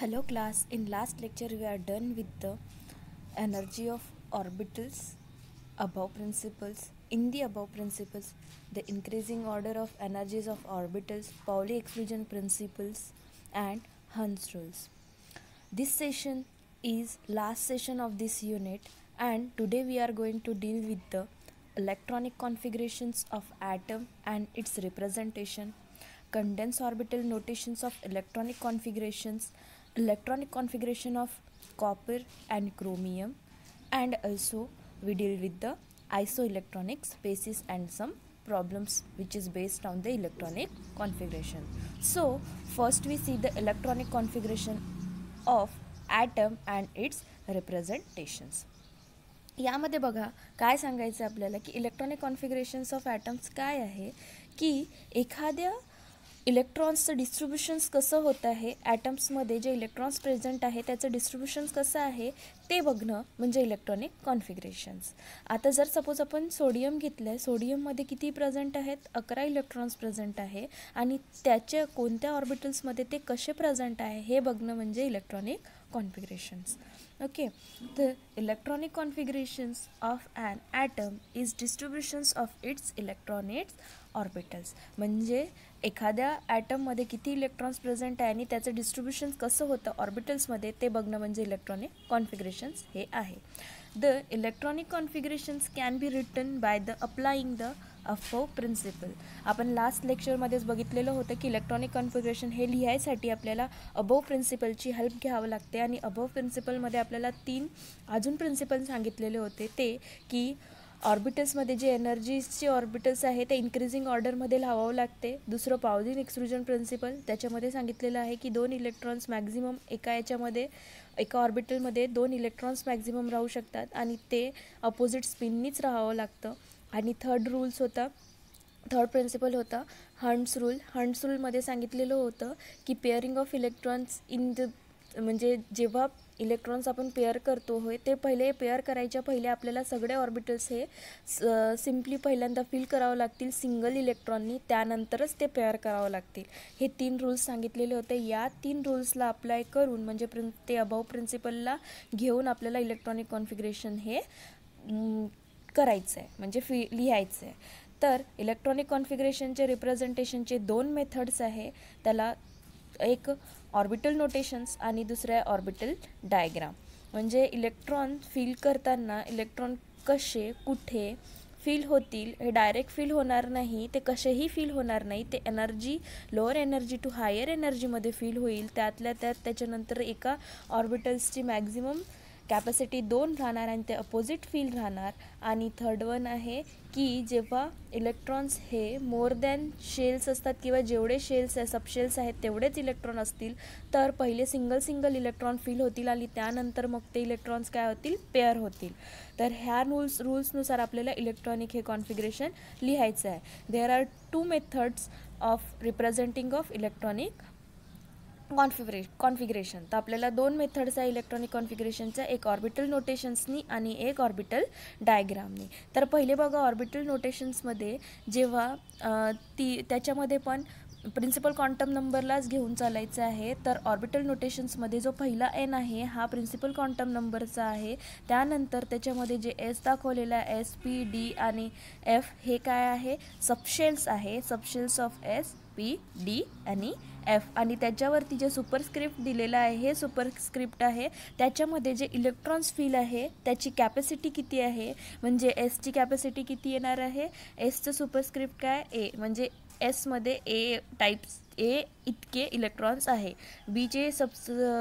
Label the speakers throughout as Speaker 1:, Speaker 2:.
Speaker 1: Hello class, in last lecture we are done with the energy of orbitals above principles. In the above principles, the increasing order of energies of orbitals, Pauli exclusion principles and Hund's rules. This session is last session of this unit and today we are going to deal with the electronic configurations of atom and its representation, condensed orbital notations of electronic configurations, electronic configuration of copper and chromium and also we deal with the isoelectronic spaces and some problems which is based on the electronic configuration so first we see the electronic configuration of atom and its representations यामध्ये बघा काय सांगायचं आपल्याला की electronic configurations of atoms काय आहे की एखाद्या इलेक्ट्रॉन्सचं डिस्ट्रीब्युशन्स कसं होतं आहे ॲटम्समध्ये जे इलेक्ट्रॉन्स प्रेझेंट आहे त्याचं डिस्ट्रीब्युशन्स कसं आहे ते बघणं म्हणजे इलेक्ट्रॉनिक कॉन्फिग्रेशन्स आता जर सपोज आपण सोडियम घेतलं आहे सोडियममध्ये किती प्रेझेंट आहेत अकरा इलेक्ट्रॉन्स प्रेझेंट आहे आणि त्याच्या कोणत्या ऑर्बिटल्समध्ये ते कसे प्रेझेंट आहे हे बघणं म्हणजे electronic configurations okay the electronic configurations of an atom is distributions of its electronics orbitals म्हणजे एखाद्या ॲटममध्ये किती इलेक्ट्रॉन्स प्रेझेंट आहे आणि त्याचं डिस्ट्रीब्युशन कसं होतं ऑर्बिटल्समध्ये ते बघणं म्हणजे इलेक्ट्रॉनिक कॉन्फिग्रेशन्स हे आहे the electronic configurations can be written by the applying the aufbau principle आपण लास्ट लेक्चरमध्येच बघितलेलं होतं की इलेक्ट्रॉनिक कॉन्फिगरेशन हे लिहायसाठी आपल्याला अबो प्रिन्सिपलची हेल्प घ्यावं लागते आणि अबोव प्रिन्सिपलमध्ये आपल्याला तीन अजून प्रिन्सिपल सांगितलेले होते ते की ऑर्बिटल्समध्ये जे एनर्जीजचे ऑर्बिटल्स आहे ते इन्क्रीजिंग ऑर्डरमध्ये लावावं लागते दुसरं पावझिन एक्सक्लुजन प्रिन्सिपल त्याच्यामध्ये सांगितलेलं आहे की दोन इलेक्ट्रॉन्स मॅक्झिमम एका याच्यामध्ये एका ऑर्बिटलमध्ये दोन इलेक्ट्रॉन्स मॅक्झिमम राहू शकतात आणि ते अपोजिट स्पिननीच राहावं लागतं आणि थर्ड रूल्स होता थर्ड प्रिन्सिपल होता हंड्स रूल हंड्स रूलमध्ये सांगितलेलं होतं की pairing of electrons in the म्हणजे जेव्हा इलेक्ट्रॉन्स आपण पेअर करतो होय ते पहिले पेअर करायच्या पहिले आपल्याला सगळे ऑर्बिटल्स हे सिम्पली पहिल्यांदा फिल करावं लागतील सिंगल इलेक्ट्रॉननी त्यानंतरच ते पेअर करावं लागतील हे तीन रूल्स सांगितलेले होते या तीन रूल्सला अप्लाय करून म्हणजे प्रिन ते अभाव प्रिन्सिपलला घेऊन आपल्याला इलेक्ट्रॉनिक कॉन्फिग्रेशन हे करायचं आहे म्हणजे फी लिहायचं आहे तर इलेक्ट्रॉनिक कॉन्फिगरेशनचे रिप्रेझेंटेशनचे दोन मेथड्स आहे त्याला एक ऑर्बिटल नोटेशन्स आणि दुसरं ऑर्बिटल डायग्राम म्हणजे इलेक्ट्रॉन फील करताना इलेक्ट्रॉन कसे कुठे फील होतील हे डायरेक्ट फील होणार नाही ते कसेही फील होणार नाही ते energy lower energy to higher एनर्जीमध्ये फील होईल त्यातल्या त्यात त्याच्यानंतर एका ऑर्बिटल्सची मॅक्झिमम कॅपॅसिटी दोन राहणार आणि ते अपोजिट फील राहणार आणि थर्ड वन आहे की जेव्हा इलेक्ट्रॉन्स हे मोर दॅन शेल्स असतात किंवा जेवढे शेल्स आहे सबशेल्स आहेत तेवढेच इलेक्ट्रॉन असतील तर पहिले सिंगल सिंगल इलेक्ट्रॉन फील होतील आणि त्यानंतर मग ते इलेक्ट्रॉन्स काय होतील पेअर होतील तर ह्या रूल्स रूल्सनुसार आपल्याला इलेक्ट्रॉनिक हे कॉन्फिगरेशन लिहायचं आहे there are two methods of representing of electronic configure configuration तर आपल्याला दोन मेथड्स आहे इलेक्ट्रॉनिक कॉन्फिग्रेशनच्या एक ऑर्बिटल नोटेशन्सनी आणि एक ऑर्बिटल डायग्रामनी तर पहिले बघा ऑर्बिटल नोटेशन्समध्ये जेव्हा ती त्याच्यामध्ये पण प्रिन्सिपल क्वांटम नंबरलाच घेऊन चालायचं आहे तर ऑर्बिटल नोटेशन्समध्ये जो पहिला एन आहे हा प्रिन्सिपल क्वांटम नंबरचा आहे त्यानंतर त्याच्यामध्ये जे एस दाखवलेला एस पी डी आणि एफ हे काय आहे सबशेल्स आहे subshells of S P D आणि एफ आणि त्याच्यावरती जे सुपरस्क्रिप्ट दिलेलं आहे हे सुपरस्क्रिप्ट आहे त्याच्यामध्ये जे इलेक्ट्रॉन्स फील आहे त्याची कॅपॅसिटी किती आहे म्हणजे एसची कॅपॅसिटी किती येणार आहे एसचं सुपरस्क्रिप्ट काय ए म्हणजे एसमध्ये ए टाईप्स ए इतके इलेक्ट्रॉन्स आहे बीचे सब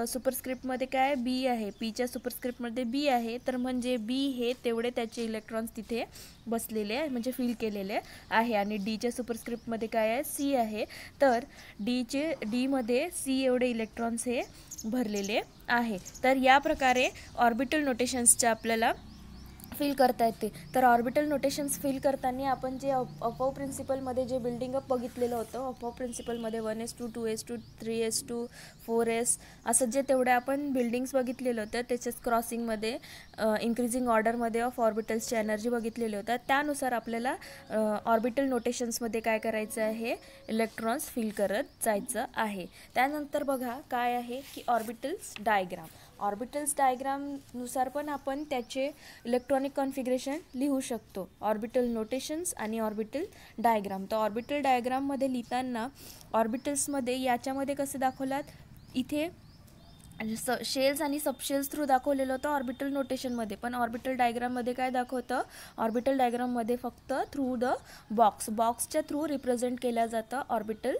Speaker 1: सुपरस्क्रिप्टमध्ये काय बी आहे पीच्या सुपरस्क्रिप्टमध्ये बी आहे तर म्हणजे बी हे तेवढे त्याचे इलेक्ट्रॉन्स तिथे बसलेले आहे म्हणजे फिल केलेले आहे आणि डीच्या सुपरस्क्रिप्टमध्ये काय आहे सी आहे तर डीचे डीमध्ये सी एवढे इलेक्ट्रॉन्स हे भरलेले आहे तर या प्रकारे ऑर्बिटल नोटेशन्सच्या आपल्याला फील करता येते तर ऑर्बिटल नोटेशन्स फील करताना आपण जे अप प्रिन्सिपलमध्ये जे बिल्डिंग अप बघितलेलं होतं अपो प्रिन्सिपलमध्ये one S two two S two three S two four S असं जे तेवढ्या आपण बिल्डिंग्स बघितलेलं होतं त्याच्याच क्रॉसिंगमध्ये इन्क्रीजिंग ऑर्डरमध्ये ऑफ ऑर्बिटल्सची एनर्जी बघितलेली होत्या त्यानुसार आपल्याला ऑर्बिटल नोटेशन्समध्ये काय करायचं आहे इलेक्ट्रॉन्स फील करत जायचं आहे त्यानंतर बघा काय आहे की ऑर्बिटल्स डायग्राम ऑर्बिटल्स डायग्रामनुसार पण आपण त्याचे इलेक्ट्रॉनिक कॉन्फिगरेशन लिहू शकतो ऑर्बिटल नोटेशन्स आणि ऑर्बिटल डायग्राम तर ऑर्बिटल डायग्राममध्ये लिहिताना ऑर्बिटल्समध्ये याच्यामध्ये कसे दाखवलात इथे स शेल्स आणि सबशेल्स थ्रू दाखवलेलं होतं ऑर्बिटल नोटेशनमध्ये पण ऑर्बिटल डायग्राममध्ये काय दाखवतं ऑर्बिटल डायग्राममध्ये फक्त थ्रू द बॉक्स बॉक्सच्या थ्रू रिप्रेझेंट केलं जातं ऑर्बिटल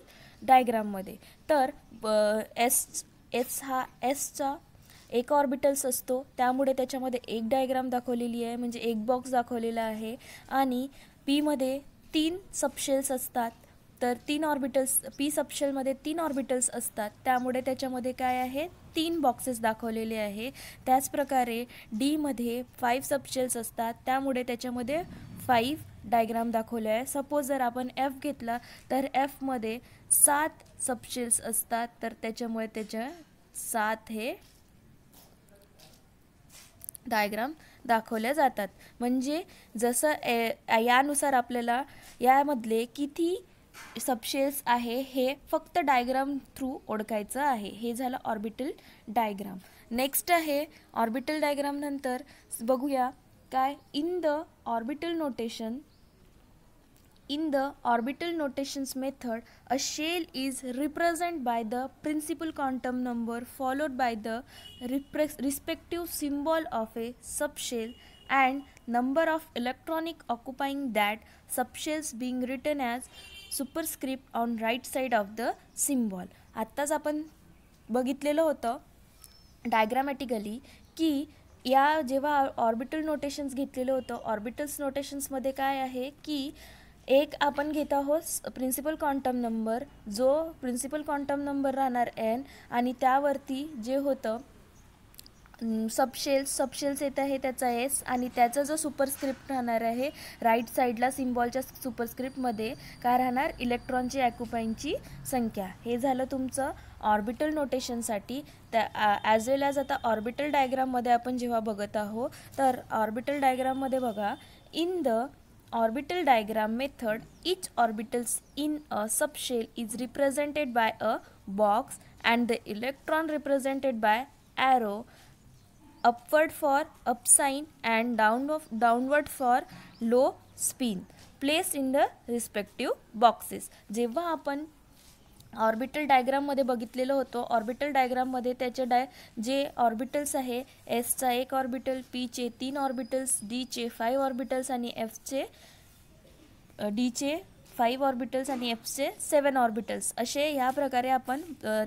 Speaker 1: डायग्राममध्ये तर एस एस हा एसचा एक ऑर्बिटल्स असतो त्यामुळे त्याच्यामध्ये एक डायग्राम दाखवलेली आहे म्हणजे एक बॉक्स दाखवलेला आहे आणि पीमध्ये तीन सबशेल्स असतात तर तीन ऑर्बिटल्स पी सबशेलमध्ये तीन ऑर्बिटल्स असतात त्यामुळे त्याच्यामध्ये काय आहे तीन बॉक्सेस दाखवलेले आहे त्याचप्रकारे डीमध्ये फाईव्ह सबशेल्स असतात त्यामुळे त्याच्यामध्ये फाईव्ह डायग्राम दाखवले आहे सपोज जर आपण एफ घेतला तर एफमध्ये सात सबशेल्स असतात तर त्याच्यामुळे त्याच्या सात हे डायग्राम दाखवल्या जातात म्हणजे जसं ए यानुसार आपल्याला यामधले किती सबशेल्स आहे हे फक्त डायग्राम थ्रू ओळखायचं आहे हे झालं ऑर्बिटल डायग्राम नेक्स्ट आहे ऑर्बिटल डायग्रामनंतर बघूया काय in the orbital notation in the orbital notations method a shell is represent by the principal quantum number followed by the repress respective symbol of a subshell and number of electronic occupying that subshells being written as superscript on right side of the symbol आत्ताच आपण बघितलेलं होतं diagrammatically की या जेव्हा orbital notations घेतलेलं होतं orbitals नोटेशन्समध्ये काय आहे की एक आपण घेत आहोत प्रिन्सिपल क्वांटम नंबर जो प्रिन्सिपल क्वांटम नंबर राहणार एन आणि त्यावरती जे होतं सबशेल्स सबशेल्स येत आहे त्याचा एस आणि त्याचा जो सुपरस्क्रिप्ट राहणार आहे राईट साईडला सिम्बॉलच्या सुपरस्क्रिप्टमध्ये काय राहणार इलेक्ट्रॉनची ॲक्युपाईनची संख्या हे झालं तुमचं ऑर्बिटल नोटेशनसाठी त्या ॲज वेल ॲज आता ऑर्बिटल डायग्राममध्ये आपण जेव्हा बघत आहोत तर ऑर्बिटल डायग्राममध्ये बघा in the orbital diagram method, each orbitals in a subshell is represented by a box and the electron represented by arrow upward for up sign and downward, downward for low spin placed in the respective boxes. जेव्हा आपण orbital डायग्राममध्ये बघितलेलं होतं orbital डायग्राममध्ये त्याचे डाय जे orbitals आहे एसचा एक ऑर्बिटल पीचे तीन ऑर्बिटल्स डीचे फाईव्ह ऑर्बिटल्स आणि एफचे डीचे फाईव्ह ऑर्बिटल्स आणि एफचे सेवन ऑर्बिटल्स असे ह्या प्रकारे आपण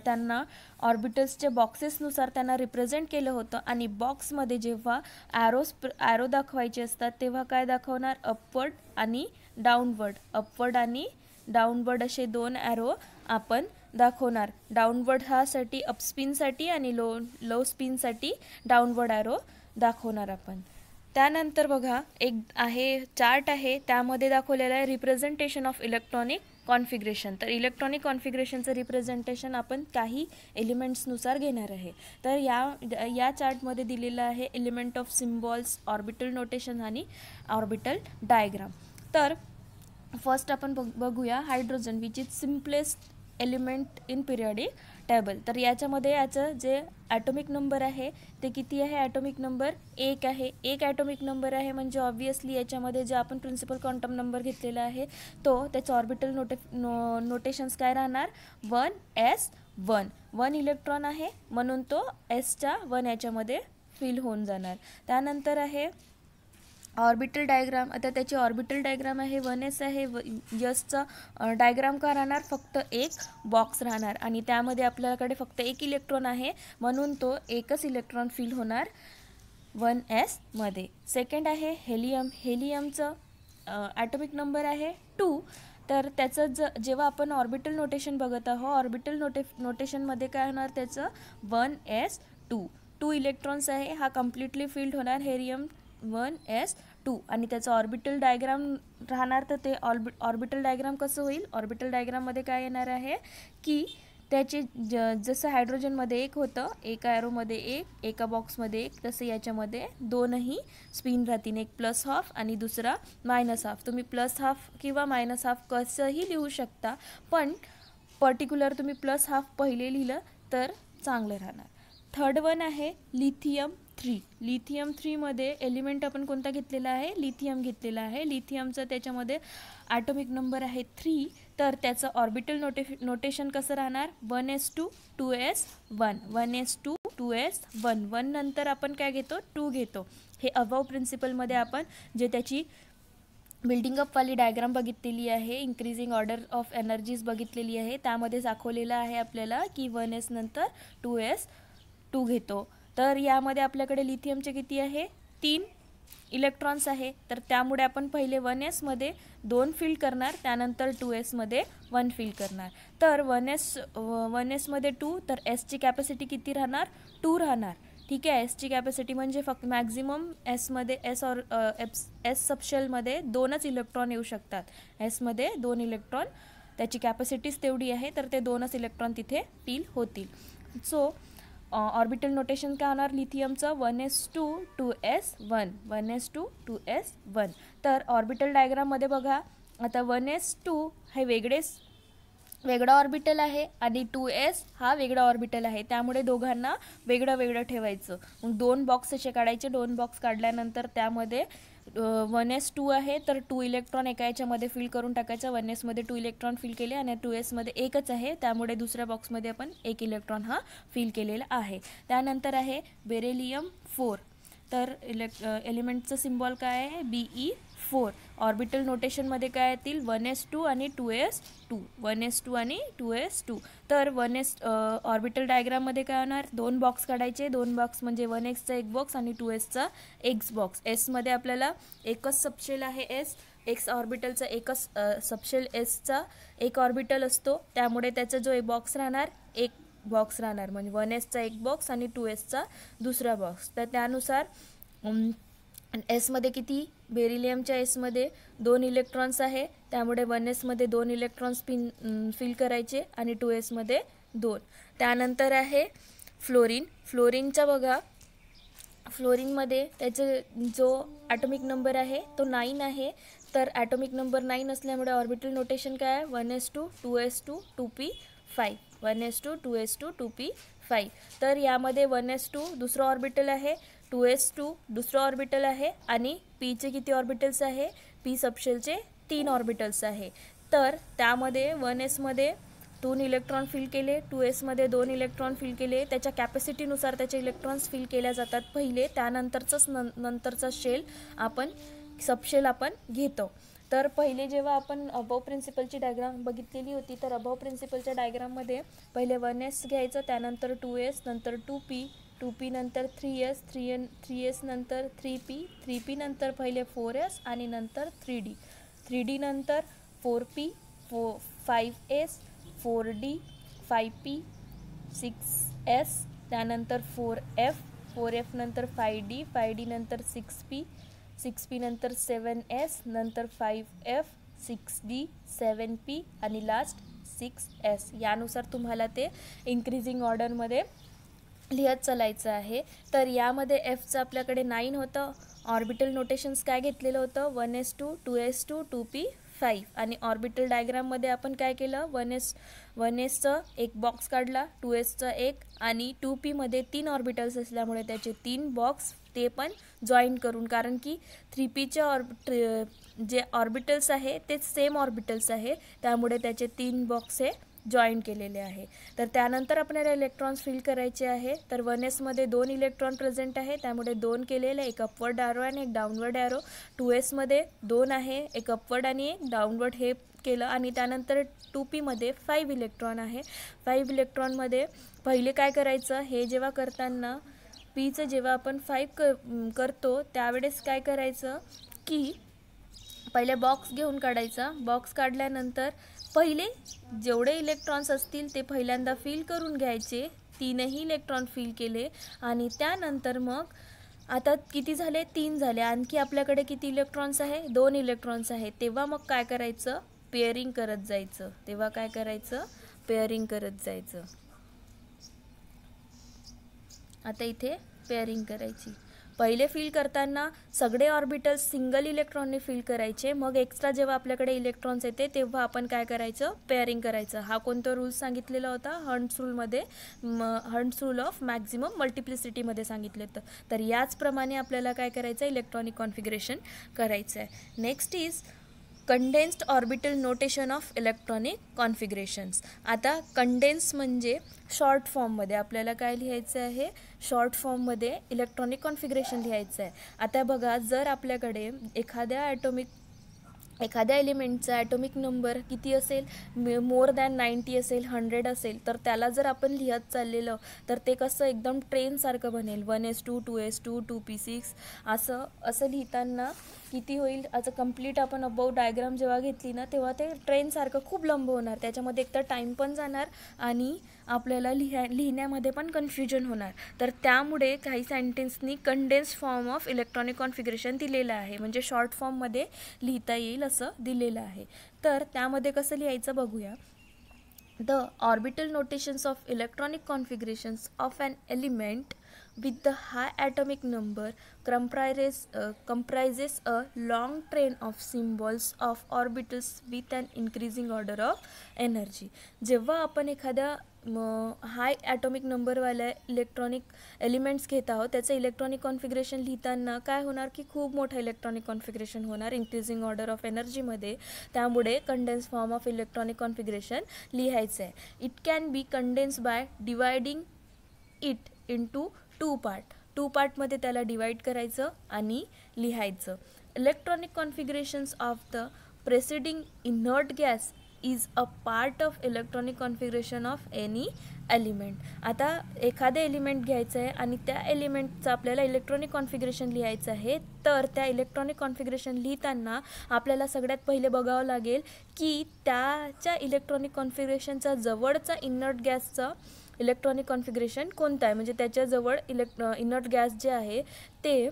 Speaker 1: त्यांना ऑर्बिटल्सच्या बॉक्सेसनुसार त्यांना रिप्रेझेंट केलं होतं आणि बॉक्समध्ये जेव्हा ॲरोज ॲरो दाखवायचे असतात तेव्हा काय दाखवणार अपवर्ड आणि डाऊनवर्ड अपवर्ड आणि डाउनवर्ड असे दोन ॲरो आपण दाखवणार साठी हासाठी अपस्पिनसाठी आणि लो लो स्पिनसाठी डाउनवर्ड ॲरो दाखवणार आपण त्यानंतर बघा एक आहे चार्ट आहे त्यामध्ये दाखवलेलं आहे रिप्रेझेंटेशन ऑफ इलेक्ट्रॉनिक कॉन्फिग्रेशन तर इलेक्ट्रॉनिक कॉन्फिग्रेशनचं रिप्रेझेंटेशन आपण काही एलिमेंट्सनुसार घेणार आहे तर या या चार्टमध्ये दिलेलं आहे element of symbols orbital notation आणि ऑर्बिटल डायग्राम तर फर्स्ट आपण बघ बघूया hydrogen which is simplest element in periodic table तर याच्यामध्ये याचं जे ॲटॉमिक नंबर आहे ते किती आहे ॲटॉमिक नंबर एक आहे एक ॲटॉमिक नंबर आहे म्हणजे ऑब्वियसली याच्यामध्ये जे आपण प्रिन्सिपल क्वांटम नंबर घेतलेला आहे तो त्याचं ऑर्बिटल नोटे नो नोटेशन्स काय राहणार one S one one electron आहे म्हणून तो एसच्या वन याच्यामध्ये फिल होऊन जाणार त्यानंतर आहे ऑर्बिटल डायग्राम आता त्याची ऑर्बिटल डायग्राम आहे वन एस आहे व यसचं डायग्राम का राहणार फक्त एक बॉक्स राहणार आणि त्यामध्ये आपल्याकडे फक्त एक इलेक्ट्रॉन आहे म्हणून तो एकच इलेक्ट्रॉन फिल होणार वन एसमध्ये सेकंड आहे हेलियम हेलियमचं ॲटॉमिक नंबर आहे टू तर त्याचं ज जेव्हा आपण ऑर्बिटल नोटेशन बघत आहोत ऑर्बिटल नोटे नोटेशनमध्ये काय होणार त्याचं one S two two electrons आहे हा कम्प्लिटली फिल्ड होणार हेलियम वन एस टू आणि त्याचं ऑर्बिटल डायग्राम राहणार तर ते ऑर्बि ऑर्बिटल डायग्राम कसं होईल ऑर्बिटल डायग्राममध्ये काय येणार आहे की त्याचे ज जसं हायड्रोजनमध्ये एक होतं एका ॲरोमध्ये एक एका बॉक्समध्ये एक तसं याच्यामध्ये दोनही स्पिन राहतील एक प्लस हाफ आणि दुसरा मायनस हाफ तुम्ही प्लस हाफ किंवा मायनस हाफ कसंही लिहू शकता पण पर्टिक्युलर तुम्ही प्लस हाफ पहिले लिहिलं तर चांगलं राहणार थर्ड वन आहे लिथियम थ्री लिथियम थ्रीमध्ये एलिमेंट आपण कोणता घेतलेला आहे लिथियम घेतलेला आहे लिथियमचं त्याच्यामध्ये ॲटॉमिक नंबर आहे थ्री तर त्याचं ऑर्बिटल नोटे नोटेशन कसं राहणार one S two two S one one S two two S one one नंतर आपण काय घेतो टू घेतो हे अभाव प्रिन्सिपलमध्ये आपण जे त्याची बिल्डिंग अपवाली डायग्राम बघितलेली आहे इन्क्रीजिंग ऑर्डर ऑफ एनर्जीज बघितलेली आहे त्यामध्ये दाखवलेलं आहे आपल्याला की वन एस नंतर टू एस टू घेतो तर यामध्ये आपल्याकडे लिथियमचे किती आहे तीन इलेक्ट्रॉन्स आहे तर त्यामुळे आपण पहिले वन एसमध्ये दोन फिल करणार त्यानंतर टू एसमध्ये वन फिल करणार तर वन एस वन एसमध्ये टू तर एसची कॅपॅसिटी किती राहणार टू राहणार ठीक आहे एसची कॅपॅसिटी म्हणजे फक्त मॅक्झिमम एसमध्ये एस और एप्स एस सबशेलमध्ये दोनच इलेक्ट्रॉन येऊ शकतात एसमध्ये दोन इलेक्ट्रॉन त्याची कॅपॅसिटीच तेवढी आहे तर ते दोनच इलेक्ट्रॉन तिथे फील होतील सो so, ऑर्बिटल नोटेशन काय होणार लिथियमचं one S two two S one one S two two S one तर ऑर्बिटल डायग्राममध्ये बघा आता वन एस टू हे वेगळेच वेगळं ऑर्बिटल आहे आणि टू एस हा वेगळा ऑर्बिटल आहे त्यामुळे दोघांना वेगळं वेगळं ठेवायचं मग दोन बॉक्स असे काढायचे दोन बॉक्स काढल्यानंतर त्यामध्ये वन एस टू आहे तर टू इलेक्ट्रॉन एका याच्यामध्ये फिल करून टाकायचा वन एसमध्ये टू इलेक्ट्रॉन फिल केले आणि टू एसमध्ये एकच आहे त्यामुळे दुसऱ्या बॉक्समध्ये आपण एक इलेक्ट्रॉन हा फिल केलेला आहे त्यानंतर आहे बेरेलियम फोर तर इलेक् एलिमेंटचं सिम्बॉल काय आहे बीई फोर ऑर्बिटल नोटेशनमध्ये काय येतील वन एस टू आणि two S two one S two आणि टू एस टू तर वन एस ऑर्बिटल डायग्राममध्ये काय होणार दोन बॉक्स काढायचे दोन बॉक्स म्हणजे वन एक्सचा एक बॉक्स आणि टू एसचा एक्स बॉक्स एसमध्ये आपल्याला एकच सपशेल आहे एस एक्स ऑर्बिटलचा एकच सपशेल एसचा एक ऑर्बिटल असतो त्यामुळे त्याचा जो बॉक्स राहणार एक बॉक्स राहणार म्हणजे वन एसचा एक बॉक्स आणि टू एसचा दुसरा बॉक्स तर त्यानुसार एसमध्ये किती बेरिलियमच्या एसमध्ये दोन इलेक्ट्रॉन्स आहे त्यामुळे वन एसमध्ये दोन इलेक्ट्रॉन्स पिन फिल करायचे आणि टू एसमध्ये दोन त्यानंतर आहे फ्लोरिन फ्लोरिनचा बघा फ्लोरिनमध्ये त्याचे जो ॲटॉमिक नंबर आहे तो नाईन आहे तर ॲटॉमिक नंबर नाईन असल्यामुळे ऑर्बिटल नोटेशन काय आहे one S two two S two two P five one S two two S two two P five तर यामध्ये वन एस टू दुसरं ऑर्बिटल आहे टू एस टू दुसरं ऑर्बिटल आहे आणि पीचे किती ऑर्बिटल्स आहे पी सबशेलचे तीन ऑर्बिटल्स आहे तर त्यामध्ये वन एसमध्ये दोन इलेक्ट्रॉन फिल केले टू एसमध्ये दोन इलेक्ट्रॉन फिल केले त्याच्या कॅपॅसिटीनुसार त्याचे इलेक्ट्रॉन्स फिल केल्या जातात पहिले त्यानंतरचाच नं नंतरचा शेल आपण सबशेल आपण घेतो तर पहिले जेव्हा आपण अबव प्रिन्सिपलची डायग्राम बघितलेली होती तर अबव प्रिन्सिपलच्या डायग्राममध्ये पहिले वन एस घ्यायचं त्यानंतर टू एस नंतर टू पी टू पी नंतर three S three N three S नंतर थ्री पी थ्री पी नंतर पहिले फोर एस आणि नंतर थ्री डी थ्री डी नंतर four P four five S four D five P six S त्यानंतर four F four F नंतर five D five D नंतर six P six P नंतर seven S नंतर five F six D seven P आणि last six S यानुसार तुम्हाला ते increasing ऑर्डरमध्ये लिहत चलायचं आहे तर यामध्ये एफचं आपल्याकडे नाईन होतं ऑर्बिटल नोटेशन्स काय घेतलेलं होतं one S two two S two two P five आणि ऑर्बिटल डायग्राममध्ये आपण काय केलं वन एस वन एसचं एक बॉक्स काढला टू एसचं एक आणि टू पीमध्ये तीन ऑर्बिटल्स असल्यामुळे त्याचे तीन बॉक्स ते पण जॉईन करून कारण की थ्री पीच्या ऑर्बिट जे ऑर्बिटल्स आहे ते सेम ऑर्बिटल्स आहे त्यामुळे त्याचे तीन बॉक्स हे जॉईन केलेले आहे तर त्यानंतर आपल्याला इलेक्ट्रॉन्स फिल करायचे आहे तर वन एसमध्ये दोन इलेक्ट्रॉन प्रेझेंट आहे त्यामुळे दोन केलेले एक अपवर्ड ॲरो आणि एक डाऊनवर्ड ॲरो टू एसमध्ये दोन आहे एक अपवर्ड आणि एक डाऊनवर्ड हे केलं आणि त्यानंतर टू पीमध्ये फाईव्ह इलेक्ट्रॉन आहे फाईव्ह इलेक्ट्रॉनमध्ये पहिले काय करायचं हे जेव्हा करताना पीचं जेव्हा आपण फाईव्ह कर करतो त्यावेळेस काय करायचं की पहिले बॉक्स घेऊन काढायचा बॉक्स काढल्यानंतर पहिले जेवढे इलेक्ट्रॉन्स असतील ते पहिल्यांदा फील करून घ्यायचे तीनही इलेक्ट्रॉन फील केले आणि त्यानंतर मग आता किती झाले तीन झाले आणखी आपल्याकडे किती इलेक्ट्रॉन्स आहे दोन इलेक्ट्रॉन्स आहेत तेव्हा मग काय करायचं पेअरिंग करत जायचं तेव्हा काय करायचं पेअरिंग करत जायचं आता इथे पेअरिंग करायची पहिले फील करताना सगळे ऑर्बिटल्स सिंगल इलेक्ट्रॉनने फील करायचे मग एक्स्ट्रा जेव्हा आपल्याकडे इलेक्ट्रॉन्स येते तेव्हा आपण काय करायचं पेअरिंग करायचं हा कोणता रूल सांगितलेला होता हंड्स रूलमध्ये म हंड्स रूल ऑफ मॅक्झिमम मल्टिप्लिसिटीमध्ये सांगितलं होतं तर याचप्रमाणे आपल्याला काय करायचं इलेक्ट्रॉनिक कॉन्फिग्रेशन करायचं आहे next is condensed orbital notation of electronic configurations आता कंडेन्स म्हणजे शॉर्ट फॉर्ममध्ये आपल्याला काय लिहायचं आहे शॉर्ट फॉर्ममध्ये इलेक्ट्रॉनिक कॉन्फिग्रेशन लिहायचं आहे आता बघा जर आपल्याकडे एखाद्या ॲटोमिक एखाद्या एलिमेंटचा ॲटॉमिक नंबर किती असेल मोर दॅन नाईंटी असेल हंड्रेड असेल तर त्याला जर आपण लिहत चाललेलं तर ते कसं एकदम ट्रेनसारखं बनेल one S two two S two two P six असं असं लिहिताना किती होईल असं कम्प्लीट आपण अबाऊ डायग्राम जेव्हा घेतली ना तेव्हा ते ट्रेनसारखं खूप लंब होणार त्याच्यामध्ये एकतर टाईम पण जाणार आणि आपल्याला लिहा लिहिण्यामध्ये पण कन्फ्युजन होणार तर त्यामुळे काही सेंटेन्सनी condense form of electronic configuration दिलेलं आहे म्हणजे शॉर्ट फॉर्ममध्ये लिहिता येईल असं दिलेलं आहे तर त्यामध्ये कसं लिहायचं बघूया the orbital notations of electronic configurations of an element with the high atomic number comprises, uh, a long train of symbols of of with with an order of energy जेव्हा आपण एखाद्या हाय ॲटॉमिक नंबरवाल्या electronic elements घेत आहोत त्याचं electronic configuration लिहिताना काय होणार की खूप मोठं इलेक्ट्रॉनिक कॉन्फिग्रेशन होणार इन्क्रीजिंग ऑर्डर ऑफ एनर्जीमध्ये त्यामुळे condense form of electronic configuration लिहायचं आहे it can be condense by dividing it in two two part two पार्टमध्ये त्याला डिवाईड करायचं आणि लिहायचं electronic configurations of the preceding inert gas is a part of electronic configuration of any element आता एखादं एलिमेंट घ्यायचं आहे आणि त्या एलिमेंटचं आपल्याला इलेक्ट्रॉनिक कॉन्फिगरेशन लिहायचं आहे तर त्या इलेक्ट्रॉनिक कॉन्फिगरेशन लिहिताना आपल्याला सगळ्यात पहिले बघावं लागेल की त्याच्या इलेक्ट्रॉनिक कॉन्फिगरेशनचा जवळचा इनर्ट गॅसचं इलेक्ट्रॉनिक कॉन्फिग्रेशन कोणतं आहे म्हणजे त्याच्याजवळ इलेक्ट इनर्ट गॅस जे आहे ते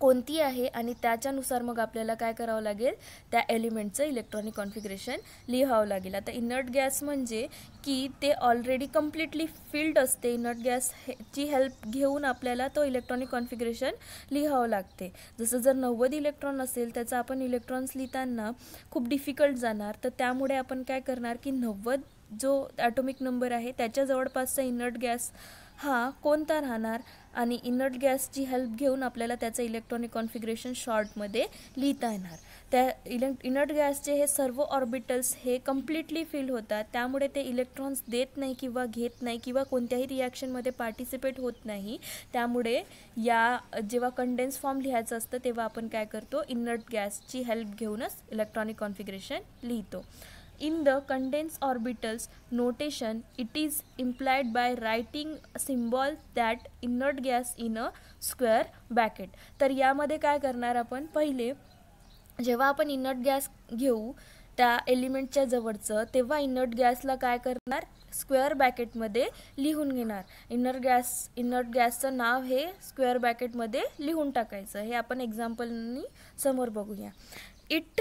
Speaker 1: कोणती आहे आणि त्याच्यानुसार मग आपल्याला काय करावं लागेल त्या एलिमेंटचं इलेक्ट्रॉनिक कॉन्फिग्रेशन लिहावं लागेल आता इनर्ट गॅस म्हणजे की ते ऑलरेडी कम्प्लिटली फिल्ड असते इनर्ट गॅस ची हेल्प घेऊन आपल्याला तो इलेक्ट्रॉनिक कॉन्फिग्रेशन लिहावं लागते जसं जर नव्वद इलेक्ट्रॉन असेल त्याचा आपण इलेक्ट्रॉन्स लिहिताना खूप डिफिकल्ट जाणार तर त्यामुळे आपण काय करणार की नव्वद जो ॲटोमिक नंबर आहे त्याच्या जवळपासचा इनर्ट गॅस हा कोणता राहणार आणि इनर्ट गॅसची हेल्प घेऊन आपल्याला त्याचं इलेक्ट्रॉनिक कॉन्फिग्रेशन शॉर्टमध्ये लिहिता येणार त्या इलेक्ट इनर्ट गॅसचे हे सर्व ऑर्बिटल्स हे कम्प्लिटली फिल होतात त्यामुळे ते इलेक्ट्रॉन्स देत नाही किंवा घेत नाही किंवा कोणत्याही रिॲक्शनमध्ये पार्टिसिपेट होत नाही त्यामुळे या जेव्हा कंडेन्स फॉर्म लिहायचं असतं तेव्हा आपण काय करतो इनर्ट गॅसची हेल्प घेऊनच इलेक्ट्रॉनिक कॉन्फिग्रेशन लिहितो in the condense orbitals notation it is implied by writing symbol that that gas in a square bracket तर यामध्ये काय करणार आपण पहिले जेव्हा आपण इनर्ट गॅस घेऊ त्या एलिमेंटच्या जवळचं तेव्हा इनर्ट गॅसला काय करणार स्क्वेअर बॅकेटमध्ये लिहून घेणार इनर गॅस इनर्ट गॅसचं नाव हे स्क्वेअर बॅकेटमध्ये लिहून टाकायचं हे आपण एक्झाम्पलनी समोर बघूया it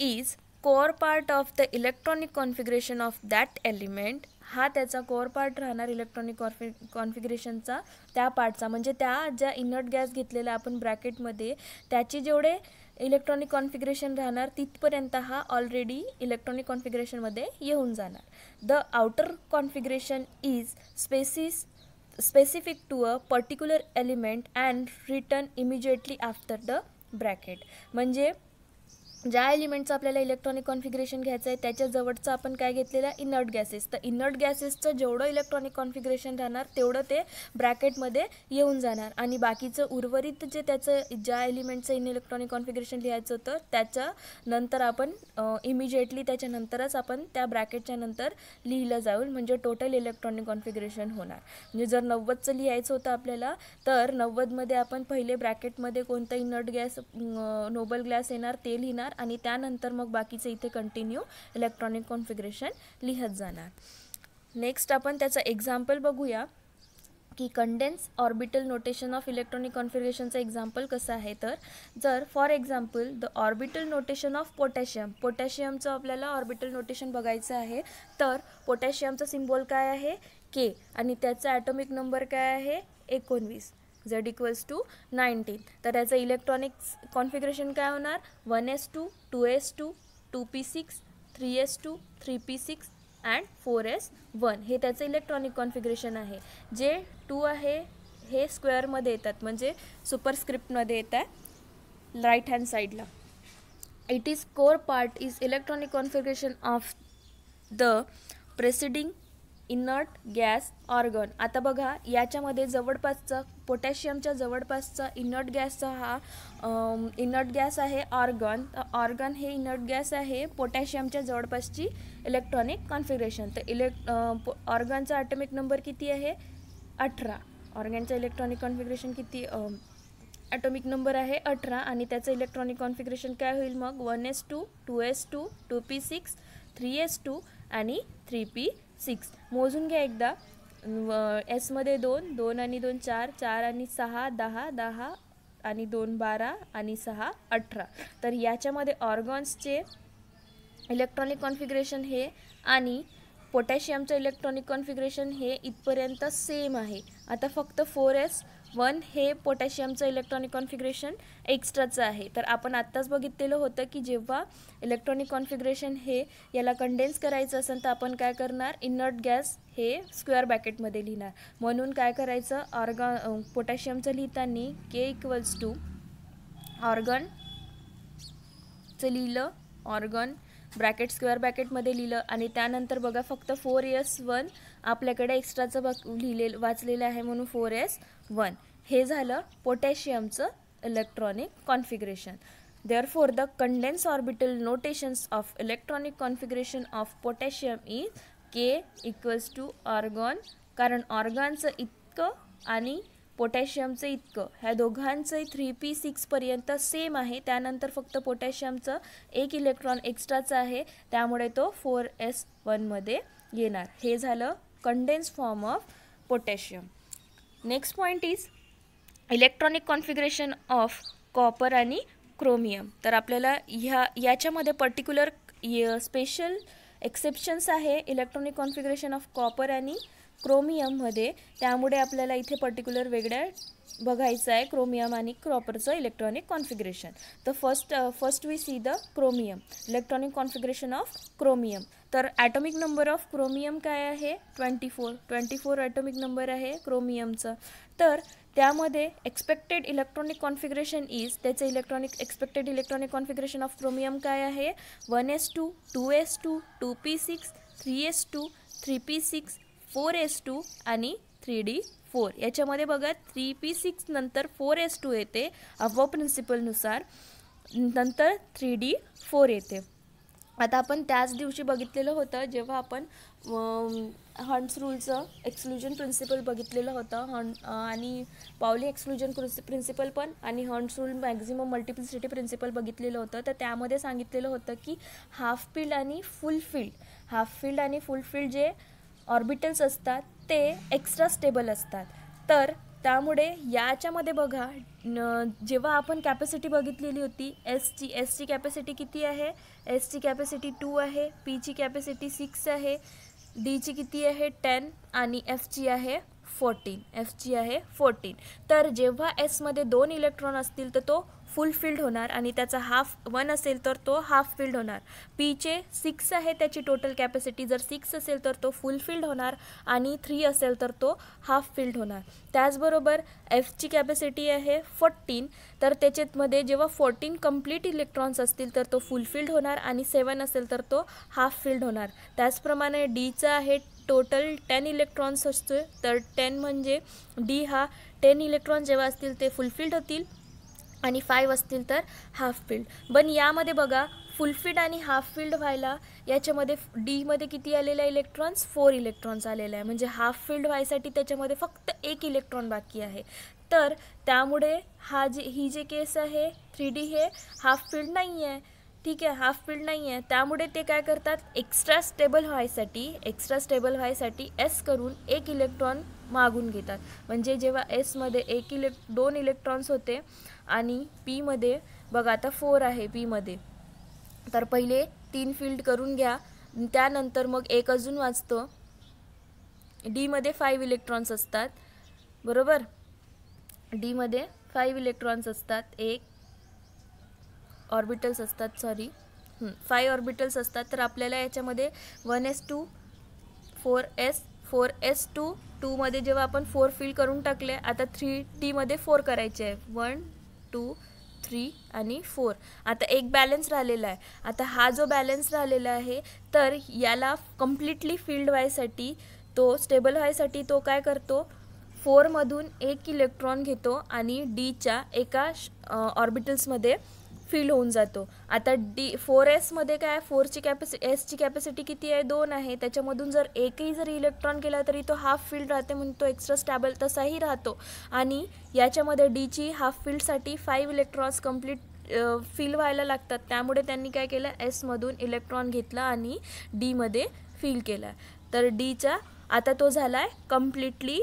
Speaker 1: is core part of the electronic configuration of that element हा त्याचा कोअर पार्ट राहणार इलेक्ट्रॉनिक कॉन्फि कॉन्फिग्रेशनचा त्या पार्टचा म्हणजे त्या ज्या इनर्ट गॅस घेतलेला आपण ब्रॅकेटमध्ये त्याची जेवढे इलेक्ट्रॉनिक कॉन्फिग्रेशन राहणार तिथपर्यंत हा ऑलरेडी इलेक्ट्रॉनिक कॉन्फिग्रेशनमध्ये येऊन जाणार the outer configuration is species specific to a particular element and return immediately after the bracket म्हणजे ज्या एलिमेंटचं आपल्याला इलेक्ट्रॉनिक कॉन्फिग्रेशन घ्यायचं आहे त्याच्याजवळचं आपण काय घेतलेलं आहे इनर्ट गॅसेस तर इनर्ट गॅसेसचं जेवढं इलेक्ट्रॉनिक कॉन्फिग्रेशन राहणार तेवढं ते ब्रॅकेटमध्ये येऊन जाणार आणि बाकीचं उर्वरित जे त्याचं ज्या एलिमेंटचं इन इलेक्ट्रॉनिक कॉन्फिग्रेशन लिहायचं होतं त्याच्या नंतर आपण इमिजिएटली त्याच्यानंतरच आपण त्या ब्रॅकेटच्या नंतर लिहिलं जाईल म्हणजे टोटल इलेक्ट्रॉनिक कॉन्फिगरेशन होणार म्हणजे जर नव्वदचं लिहायचं होतं आपल्याला तर नव्वदमध्ये आपण पहिले ब्रॅकेटमध्ये कोणतं इनर्ट गॅस नोबल गॅस येणार ते लिहिणार आणि त्यानंतर मग बाकीचं इथे कंटिन्यू इलेक्ट्रॉनिक कॉन्फिग्रेशन लिहत जाणार नेक्स्ट आपण त्याचं एक्झाम्पल बघूया की condense orbital notation of electronic कॉन्फिगरेशनचं एक्झाम्पल कसं आहे तर जर for example the orbital notation of potassium पोटॅशियमचं आपल्याला ऑर्बिटल नोटेशन बघायचं आहे तर पोटॅशियमचं सिम्बॉल काय आहे के आणि त्याचा ॲटॉमिक नंबर काय आहे एकोणवीस झेड इक्वल्स टू नाईन्टीन तर त्याचं इलेक्ट्रॉनिक्स कॉन्फिगरेशन काय होणार one S two two S two two P six three S two three p six and four s one हे त्याचं इलेक्ट्रॉनिक कॉन्फिगरेशन आहे जे टू आहे हे स्क्वेअरमध्ये येतात म्हणजे सुपरस्क्रिप्टमध्ये येत आहे राईट हँड साईडला it is core part is electronic configuration of the preceding inert gas argon आता बघा याच्यामध्ये जवळपासचा पोटॅशियमच्या जवळपासचा इनर्ट गॅसचा हा इनर्ट गॅस आहे ऑर्गन ऑर्गन हे इनर्ट गॅस आहे पोटॅशियमच्या जवळपासची इलेक्ट्रॉनिक कॉन्फिगरेशन तर इलेक् ऑर्गनचा ॲटॉमिक नंबर किती आहे अठरा ऑर्गनचं इलेक्ट्रॉनिक कॉन्फिगरेशन किती ॲटॉमिक नंबर आहे अठरा आणि त्याचं इलेक्ट्रॉनिक कॉन्फिग्रेशन काय होईल मग one S two two S two two P six three S two आणि थ्री पी सिक्स मोजून घ्या एकदा एसमध्ये दोन दोन आणि दोन चार चार आणि सहा दहा दहा आणि दोन बारा आणि सहा अठरा तर याच्यामध्ये ऑर्गॉन्सचे इलेक्ट्रॉनिक कॉन्फिग्रेशन हे आणि पोटॅशियमचं इलेक्ट्रॉनिक कॉन्फिग्रेशन हे इथपर्यंत सेम आहे आता फक्त फोर एस वन हे पोटॅशियमचं इलेक्ट्रॉनिक कॉन्फिग्रेशन एक्स्ट्राचं आहे तर आपण आत्ताच बघितलेलं होतं की जेव्हा इलेक्ट्रॉनिक कॉन्फिग्रेशन हे याला कंडेन्स करायचं असेल तर आपण काय करणार इनर्ट गॅस हे स्क्वेअर बॅकेटमध्ये लिहिणार म्हणून काय करायचं ऑर्गन पोटॅशियमचं लिहिताना के इक्वल्स टू ऑर्गनचं लिहिलं ऑर्गन ब्रॅकेट स्क्वेअर ब्रॅकेटमध्ये लिहिलं आणि त्यानंतर बघा फक्त फोर एस वन आपल्याकडे एक्स्ट्राचं बघ लिहिले वाचलेलं आहे म्हणून फोर एस वन हे झालं पोटॅशियमचं electronic configuration there for the condense orbital notations of electronic configuration of potassium is K equals to argon कारण ऑर्गॉनचं इतकं आणि पोटॅशियमचं इतकं ह्या दोघांचं थ्री पी सिक्सपर्यंत सेम आहे त्यानंतर फक्त पोटॅशियमचं एक इलेक्ट्रॉन एक्स्ट्राचं आहे त्यामुळे तो फोर एस वनमध्ये येणार हे झालं condense form of potassium next point is electronic configuration of copper आणि क्रोमियम तर आपल्याला ह्या याच्यामध्ये पर्टिक्युलर स्पेशल एक्सेप्शन्स आहे इलेक्ट्रॉनिक कॉन्फिगरेशन ऑफ कॉपर आणि क्रोमियममध्ये त्यामुळे आपल्याला इथे पर्टिक्युलर वेगळ्या बघायचं आहे क्रोमियम आणि क्रॉपरचं इलेक्ट्रॉनिक कॉन्फिगरेशन तर first first we see the chromium electronic configuration of chromium तर ॲटॉमिक नंबर ऑफ क्रोमियम काय आहे twenty four twenty four atomic number आहे क्रोमियमचं तर त्यामध्ये एक्सपेक्टेड इलेक्ट्रॉनिक कॉन्फिगरेशन इज त्याचं electronic expected electronic configuration of chromium काय आहे one S two two S two two P six three S two three p six four s two आणि three d four याच्यामध्ये बघा three p six नंतर four s two येते अव प्रिन्सिपलनुसार नंतर three d four येते आता आपण त्याच दिवशी बघितलेलं होतं जेव्हा आपण हंड्स रूलचं एक्सक्लुजन प्रिन्सिपल बघितलेलं होतं हं आणि पावली एक्सक्लुजन प्रिन्सिपल पण आणि Hund's rule maximum multiplicity principle बघितलेलं होतं तर त्यामध्ये सांगितलेलं होतं की हाफ फील्ड आणि फुल फील्ड हाफ फील्ड आणि फुल फील्ड जे ऑर्बिटल्स असतात ते एक्स्ट्रा स्टेबल असतात तर त्यामुळे याच्यामध्ये बघा जेव्हा आपण कॅपॅसिटी बघितलेली होती एसची एसची कॅपॅसिटी किती आहे एसची कॅपॅसिटी टू आहे पीची कॅपॅसिटी सिक्स आहे डीची किती आहे टेन आणि एफची आहे फोर्टीन एफची आहे फोर्टीन तर जेव्हा एसमध्ये दोन इलेक्ट्रॉन असतील तर तो फुल फील्ड होणार आणि त्याचा हाफ वन असेल तर तो हाफ फील्ड होणार पीचे सिक्स आहे त्याची टोटल कॅपॅसिटी जर सिक्स असेल तर तो फुल फील्ड होणार आणि थ्री असेल तर तो हाफ फील्ड होणार त्याचबरोबर एफची कॅपॅसिटी आहे फोर्टीन तर त्याच्यामध्ये जेव्हा फोर्टीन कंप्लीट इलेक्ट्रॉन्स असतील तर तो फुल फील्ड होणार आणि सेवन असेल तर तो हाफ फील्ड होणार त्याचप्रमाणे डीचा आहे टोटल टेन इलेक्ट्रॉन्स असतो तर टेन म्हणजे डी हा टेन इलेक्ट्रॉन जेव्हा असतील ते फुलफिल्ड होतील आणि फाईव्ह असतील तर हाफ फील्ड पण यामध्ये बघा फुल फिल्ड आणि हाफ फील्ड व्हायला याच्यामध्ये डीमध्ये किती आलेले आहे इलेक्ट्रॉन्स फोर इलेक्ट्रॉन्स आलेले आहे म्हणजे हाफ फील्ड व्हायसाठी त्याच्यामध्ये फक्त एक इलेक्ट्रॉन बाकी आहे तर त्यामुळे हा जे ही जे केस आहे थ्री डी हे हाफ फील्ड नाही आहे ठीक आहे हाफ फील्ड नाही आहे त्यामुळे ते काय करतात एक्स्ट्रा स्टेबल व्हायसाठी एक्स्ट्रा स्टेबल व्हायसाठी एस करून एक इलेक्ट्रॉन मागून घेतात म्हणजे जेव्हा एसमध्ये एक इलेक् दोन इलेक्ट्रॉन्स होते आणि पीमध्ये बघा आता फोर आहे पीमध्ये तर पहिले तीन फील्ड करून घ्या त्यानंतर मग एक अजून वाचतो डीमध्ये फाईव्ह इलेक्ट्रॉन्स असतात बरोबर डीमध्ये फाईव्ह इलेक्ट्रॉन्स असतात एक ऑर्बिटल्स असतात सॉरी फाय ऑर्बिटल्स असतात तर आपल्याला याच्यामध्ये one S two four s four s two टूमध्ये जेव्हा आपण फोर फिल करून टाकले आता थ्री टीमध्ये फोर करायचे आहे वन टू थ्री आणि फोर आता एक बॅलन्स राहिलेला आहे आता हा जो बॅलन्स राहिलेला आहे तर याला कम्प्लिटली फील्ड व्हायसाठी तो स्टेबल व्हायसाठी तो काय करतो फोरमधून एक इलेक्ट्रॉन घेतो आणि डीच्या एका ऑर्बिटल्समध्ये फील होऊन जातो आता डी फोर एसमध्ये काय फोरची कॅपॅसि एसची कॅपॅसिटी किती आहे दोन आहे त्याच्यामधून जर एकही जर इलेक्ट्रॉन गेला तरी तो हाफ फील्ड राहते म्हणून तो एक्स्ट्रा स्टॅबल तसाही राहतो आणि याच्यामध्ये डीची हाफ फील्डसाठी फाईव्ह इलेक्ट्रॉन्स कंप्लीट फील व्हायला लागतात त्यामुळे त्यांनी काय केलं एसमधून इलेक्ट्रॉन घेतला आणि डीमध्ये फील केला तर डीचा आता तो झाला आहे कम्प्लिटली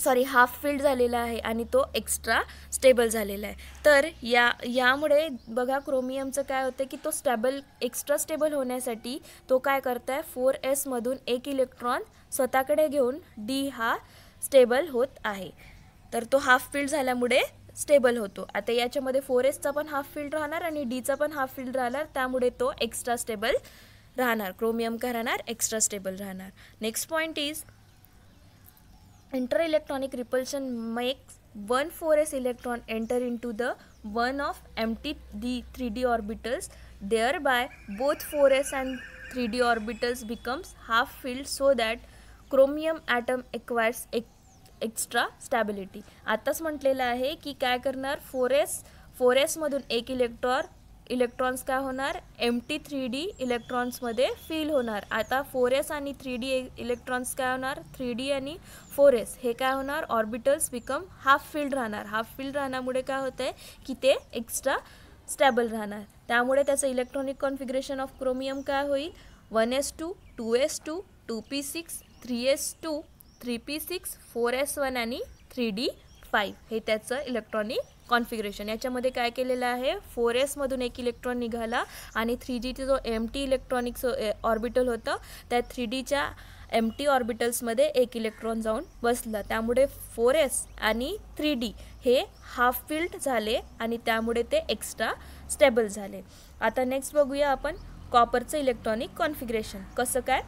Speaker 1: सॉरी हाफ फिल्ड झालेला आहे आणि तो एक्स्ट्रा स्टेबल झालेला आहे तर या यामुळे बघा क्रोमियमचं काय होतं की तो स्टेबल एक्स्ट्रा स्टेबल होण्यासाठी तो काय करत आहे फोर एसमधून एक इलेक्ट्रॉन स्वतःकडे घेऊन डी हा स्टेबल होत आहे तर तो हाफ फिल्ड झाल्यामुळे स्टेबल होतो आता याच्यामध्ये फोर एसचा पण हाफ फिल्ड राहणार आणि डीचा पण हाफ फिल्ड राहणार त्यामुळे तो एक्स्ट्रा स्टेबल राहणार क्रोमियम का राहणार एक्स्ट्रा स्टेबल राहणार next point is inter electronic repulsion makes one four s electron enter to the one of empty the three d orbitals thereby both four s and three d orbitals becomes half filled so that chromium atom acquires ex extra stability आताच म्हटलेलं आहे की काय S फोरेस फोरेसमधून एक electron electrons काय होणार empty three d इलेक्ट्रॉन्समध्ये fill होणार आता फोर एस आणि थ्री डी इलेक्ट्रॉन्स काय होणार थ्री डी आणि फोर एस हे काय होणार ऑर्बिटल्स बिकम हाफ फील्ड राहणार हाफ फील्ड राहण्यामुळे काय होतं आहे की ते एक्स्ट्रा स्टॅबल राहणार त्यामुळे त्याचं इलेक्ट्रॉनिक कॉन्फिग्रेशन ऑफ क्रोमियम काय होईल one S two two S two two P six three S two three p six four s one आणि थ्री डी फाईव्ह हे त्याचं इलेक्ट्रॉनिक कॉन्फिग्रेशन याच्यामध्ये काय केलेलं आहे फोर एसमधून एक इलेक्ट्रॉन निघाला आणि थ्री जीचा जो एम टी इलेक्ट्रॉनिक्स ऑर्बिटल होतं त्या थ्री डीच्या एम टी ऑर्बिटल्समध्ये एक इलेक्ट्रॉन जाऊन बसला त्यामुळे फोर एस आणि थ्री डी हे हाफ फिल्ड झाले आणि त्यामुळे ते एक्स्ट्रा स्टेबल झाले आता नेक्स्ट बघूया आपण कॉपरचं इलेक्ट्रॉनिक कॉन्फिग्रेशन कसं काय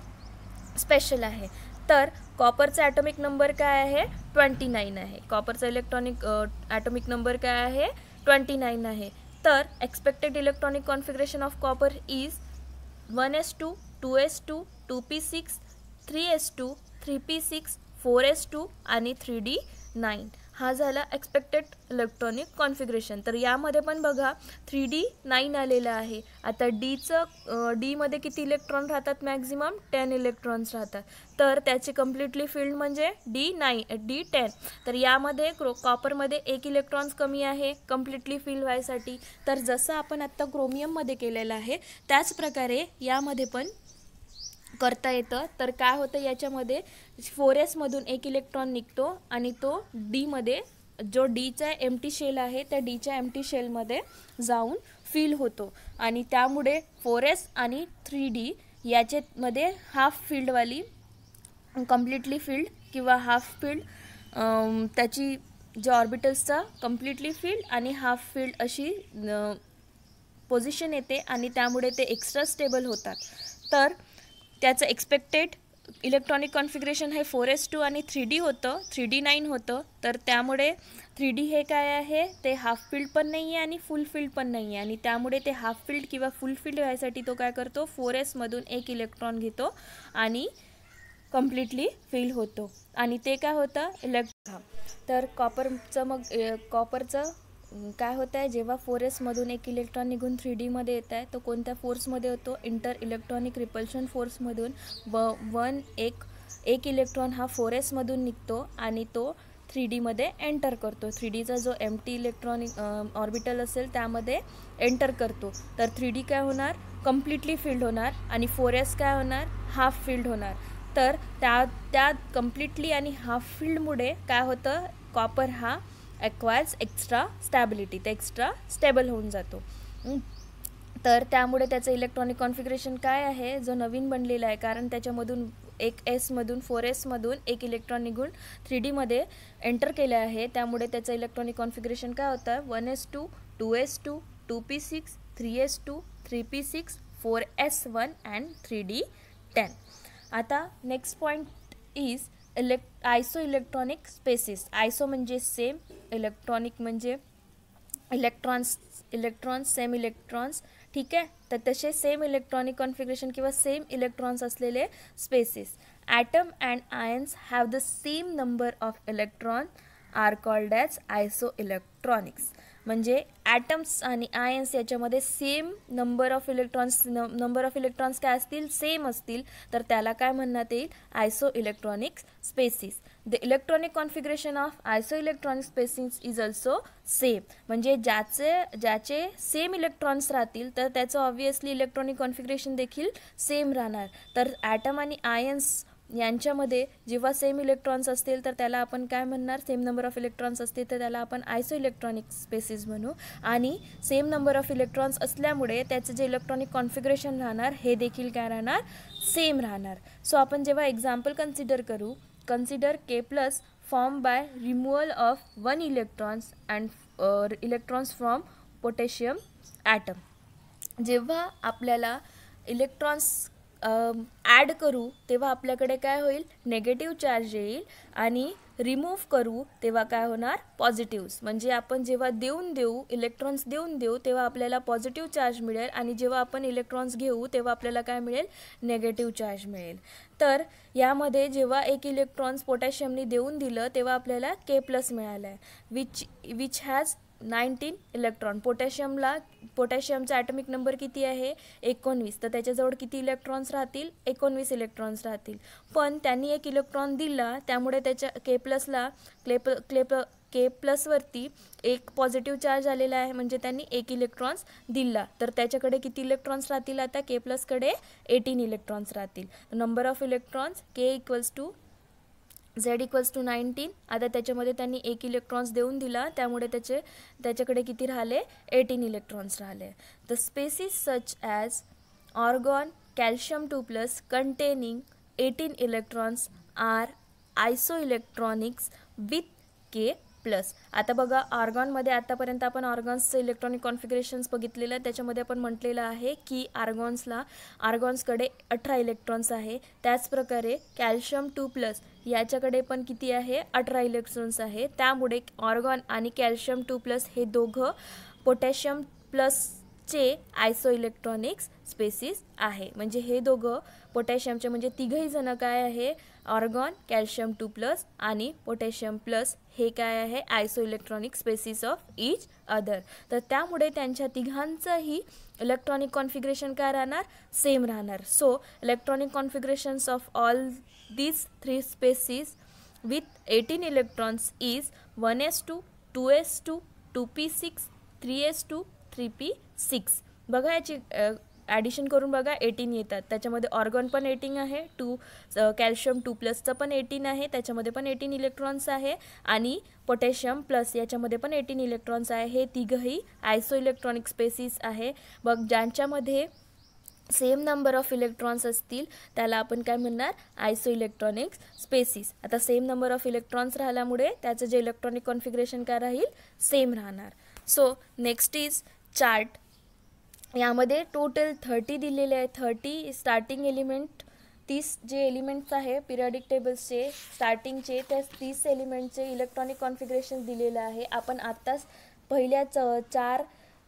Speaker 1: स्पेशल आहे तर कॉपरचा ॲटॉमिक नंबर काय आहे ट्वेंटी नाईन आहे कॉपरचा इलेक्ट्रॉनिक ॲटॉमिक नंबर काय आहे ट्वेंटी नाईन आहे तर expected electronic configuration of copper is one S two two S two two P six three S two three p six four s two आणि three d nine हा झाला expected electronic configuration तर यामध्ये पण बघा three d nine आलेलं आहे आता डीचं डीमध्ये किती इलेक्ट्रॉन राहतात मॅक्झिमम टेन इलेक्ट्रॉन्स राहतात तर त्याची कम्प्लिटली फील्ड म्हणजे डी नाईन डी टेन तर यामध्ये क्रो कॉपरमध्ये एक इलेक्ट्रॉन्स कमी आहे कम्प्लिटली फील्ड व्हायसाठी तर जसं आपण आत्ता क्रोमियममध्ये केलेलं आहे त्याचप्रकारे यामध्ये पण करता येतं तर काय होतं याच्यामध्ये फोर एसमधून एक इलेक्ट्रॉन निघतो आणि तो डीमध्ये जो डीचा एम टी शेल आहे त्या डीच्या एम टी शेलमध्ये जाऊन फील होतो आणि त्यामुळे फोर एस आणि थ्री डी याच्यामध्ये हाफ फील्डवाली कम्प्लिटली फील्ड किंवा हाफ फील्ड त्याची जे ऑर्बिटल्सचा कम्प्लिटली फील्ड आणि हाफ फील्ड अशी पोझिशन येते आणि त्यामुळे ते एक्स्ट्रा स्टेबल होतात तर त्याचं एक्सपेक्टेड इलेक्ट्रॉनिक कॉन्फिग्रेशन हे फोर एस टू आणि थ्री डी होतं थ्री डी नाईन होतं तर त्यामुळे थ्री डी हे काय आहे ते हाफ फील्ड पण नाही आहे आणि फुल फिल्ड पण नाही आहे आणि त्यामुळे ते हाफ फिल्ड किंवा फुल फिल्ड व्हायसाठी तो काय करतो फोर एसमधून एक इलेक्ट्रॉन घेतो आणि कम्प्लिटली फील होतो आणि ते काय होतं इलेक्ट्रॉन तर कॉपरचं मग कॉपरचं काय होत आहे जेव्हा फोर एसमधून एक इलेक्ट्रॉन निघून थ्री डीमध्ये येत आहे तो कोणत्या फोर्समध्ये होतो इंटर इलेक्ट्रॉनिक रिपल्शन फोर्समधून व वन एक एक इलेक्ट्रॉन हा फोर एसमधून निघतो आणि तो थ्री डीमध्ये एंटर करतो थ्री डीचा जो एम टी इलेक्ट्रॉनिक ऑर्बिटल असेल त्यामध्ये एंटर करतो तर थ्री डी काय होणार कम्प्लिटली फील्ड होणार आणि फोर एस काय होणार हाफ फील्ड होणार तर त्या त्या कम्प्लिटली आणि हाफ फील्डमुळे काय होतं कॉपर हा ॲक्वायर्स एक्स्ट्रा स्टॅबिलिटी ते एक्स्ट्रा स्टेबल होऊन जातो तर त्यामुळे त्याचं इलेक्ट्रॉनिक कॉन्फिग्रेशन काय आहे जो नवीन बनलेला आहे कारण त्याच्यामधून एक एसमधून फोर एसमधून एक इलेक्ट्रॉन निघून थ्री डीमध्ये एंटर केले आहे त्यामुळे त्याचं इलेक्ट्रॉनिक कॉन्फिग्रेशन काय होतं one S two two S two two P six three S two three p six four s one and three d ten आता नेक्स्ट पॉईंट इज इलेक् आयसो इलेक्ट्रॉनिक स्पेसिस आयसो म्हणजे same electronic म्हणजे electrons electrons same electrons ठीक आहे तर तसे same electronic configuration किंवा same electrons असलेले species atom and ions have the same number of electron are called as isoelectronics म्हणजे ॲटम्स आणि आयन्स याच्यामध्ये same number of electrons number of electrons काय असतील सेम असतील तर त्याला काय म्हणण्यात येईल आयसो electronic species the electronic configuration of आयसो electronic species is also same म्हणजे ज्याचे ज्याचे सेम इलेक्ट्रॉन्स राहतील तर त्याचं ऑब्वियसली इलेक्ट्रॉनिक कॉन्फिग्रेशन देखील सेम राहणार तर ॲटम आणि आयन्स यांच्यामध्ये जेव्हा सेम इलेक्ट्रॉन्स असतील तर त्याला आपण काय म्हणणार सेम नंबर ऑफ इलेक्ट्रॉन्स असतील तर त्याला आपण आयसो इलेक्ट्रॉनिक स्पेसिस म्हणू आणि सेम नंबर ऑफ इलेक्ट्रॉन्स असल्यामुळे त्याचं जे इलेक्ट्रॉनिक कॉन्फिगरेशन राहणार हे देखील काय राहणार सेम राहणार सो आपण जेव्हा एक्झाम्पल कन्सिडर करू consider K plus form by removal of one electrons and electrons from potassium atom जेव्हा आपल्याला इलेक्ट्रॉन्स ॲड करू तेव्हा आपल्याकडे काय होईल नेगेटिव्ह चार्ज येईल आणि रिमूव्ह करू तेव्हा काय होणार पॉझिटिव्हज म्हणजे आपण जेव्हा देऊन देऊ इलेक्ट्रॉन्स देऊन देऊ तेव्हा आपल्याला पॉझिटिव्ह चार्ज मिळेल आणि जेव्हा आपण इलेक्ट्रॉन्स घेऊ तेव्हा आपल्याला काय मिळेल नेगेटिव्ह चार्ज मिळेल तर यामध्ये जेव्हा एक इलेक्ट्रॉन्स पोटॅशियमनी देऊन दिलं तेव्हा आपल्याला के प्लस मिळालं आहे which which has nineteen electron पोटॅशियमला पोटॅशियमचा ॲटॉमिक नंबर किती आहे एकोणवीस तर त्याच्याजवळ किती इलेक्ट्रॉन्स राहतील एकोणवीस इलेक्ट्रॉन्स राहतील पण त्यांनी एक इलेक्ट्रॉन दिला त्यामुळे त्याच्या के प्लसला क्लेप क्लेप के प्लसवरती एक पॉझिटिव्ह चार्ज आलेला आहे म्हणजे त्यांनी एक इलेक्ट्रॉन्स दिला तर त्याच्याकडे किती इलेक्ट्रॉन्स राहतील आता के प्लसकडे एटीन इलेक्ट्रॉन्स राहतील number of electrons K equals to Z equals to nineteen आता त्याच्यामध्ये त्यांनी एक इलेक्ट्रॉन्स देऊन दिला त्यामुळे त्याचे त्याच्याकडे किती राहिले एटीन इलेक्ट्रॉन्स राहिले the species such as argon calcium two plus containing eighteen electrons are आयसो electronics with K plus आता बघा ऑर्गॉनमध्ये आतापर्यंत आपण ऑर्गॉन्सचे इलेक्ट्रॉनिक कॉन्फिग्रेशन्स बघितलेलं आहे त्याच्यामध्ये आपण म्हटलेलं आहे की आर्गॉन्सला ऑर्गॉन्सकडे अठरा इलेक्ट्रॉन्स आहे त्याचप्रकारे कॅल्शियम टू प्लस याच्याकडे पण किती आहे अठरा इलेक्ट्रॉन्स आहे त्यामुळे ऑर्गॉन आणि कॅल्शियम टू प्लस हे दोघं पोटॅशियम प्लसचे आयसो इलेक्ट्रॉनिक्स स्पेसिस आहे म्हणजे हे दोघं पोटॅशियमचे म्हणजे तिघही जण काय आहे ऑर्गॉन कॅल्शियम टू प्लस आणि पोटॅशियम प्लस हे काय आहे आयसो electronic species of each other तर त्यामुळे त्यांच्या तिघांचंही इलेक्ट्रॉनिक कॉन्फिग्रेशन काय राहणार सेम राहणार so electronic configurations of all these three species with eighteen electrons is one S two two S two two P six three S two three p six बघा याची addition करून बघा eighteen येतात त्याच्यामध्ये organ पण eighteen आहे to calcium to प्लसचं पण eighteen आहे त्याच्यामध्ये पण एटीन इलेक्ट्रॉन्स आहे आणि पोटॅशियम प्लस याच्यामध्ये पण एटीन इलेक्ट्रॉन्स आहे हे तिघंही आयसो इलेक्ट्रॉनिक स्पेसिस आहे बघ ज्यांच्यामध्ये सेम नंबर ऑफ इलेक्ट्रॉन्स असतील त्याला आपण काय म्हणणार आयसो इलेक्ट्रॉनिक्स स्पेसिस आता सेम नंबर ऑफ इलेक्ट्रॉन्स राहिल्यामुळे त्याचं जे इलेक्ट्रॉनिक कॉन्फिग्रेशन काय राहील सेम राहणार सो नेक्स्ट इज चार्ट यामध्ये टोटल थर्टी दिलेले आहे थर्टी स्टार्टिंग एलिमेंट तीस जे एलिमेंट्स आहे पिरियडिक टेबल्सचे स्टार्टिंगचे त्या तीस एलिमेंटचे इलेक्ट्रॉनिक कॉन्फिग्रेशन दिलेलं आहे आपण आत्ताच पहिल्या च चार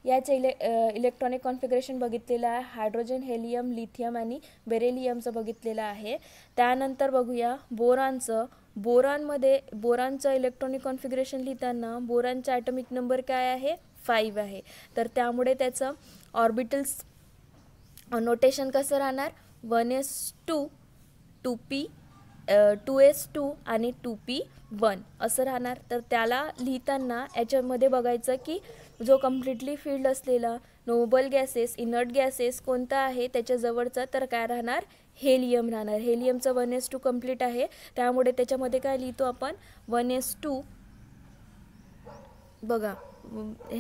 Speaker 1: याचे इले इलेक्ट्रॉनिक कॉन्फिगरेशन बघितलेलं आहे हायड्रोजन हेलियम लिथियम आणि बेरेलियमचं बघितलेलं आहे त्यानंतर बघूया बोरांचं बोरांमध्ये बोरांचं इलेक्ट्रॉनिक कॉन्फिगरेशन लिहिताना बोरानचा ॲटॉमिक नंबर काय आहे फाईव्ह आहे तर त्यामुळे त्याचं ऑर्बिटल्स नोटेशन कसं राहणार one S two two P two S two आणि टू पी वन असं राहणार तर त्याला लिहिताना याच्यामध्ये बघायचं की जो कम्प्लिटली फील्ड असलेला नोबल गॅसेस इनर्ट गॅसेस कोणता आहे त्याच्याजवळचा तर काय राहणार हेलियम राहणार हेलियमचं वन एस टू कम्प्लीट आहे त्यामुळे त्याच्यामध्ये काय लिहितो आपण वन एस टू बघा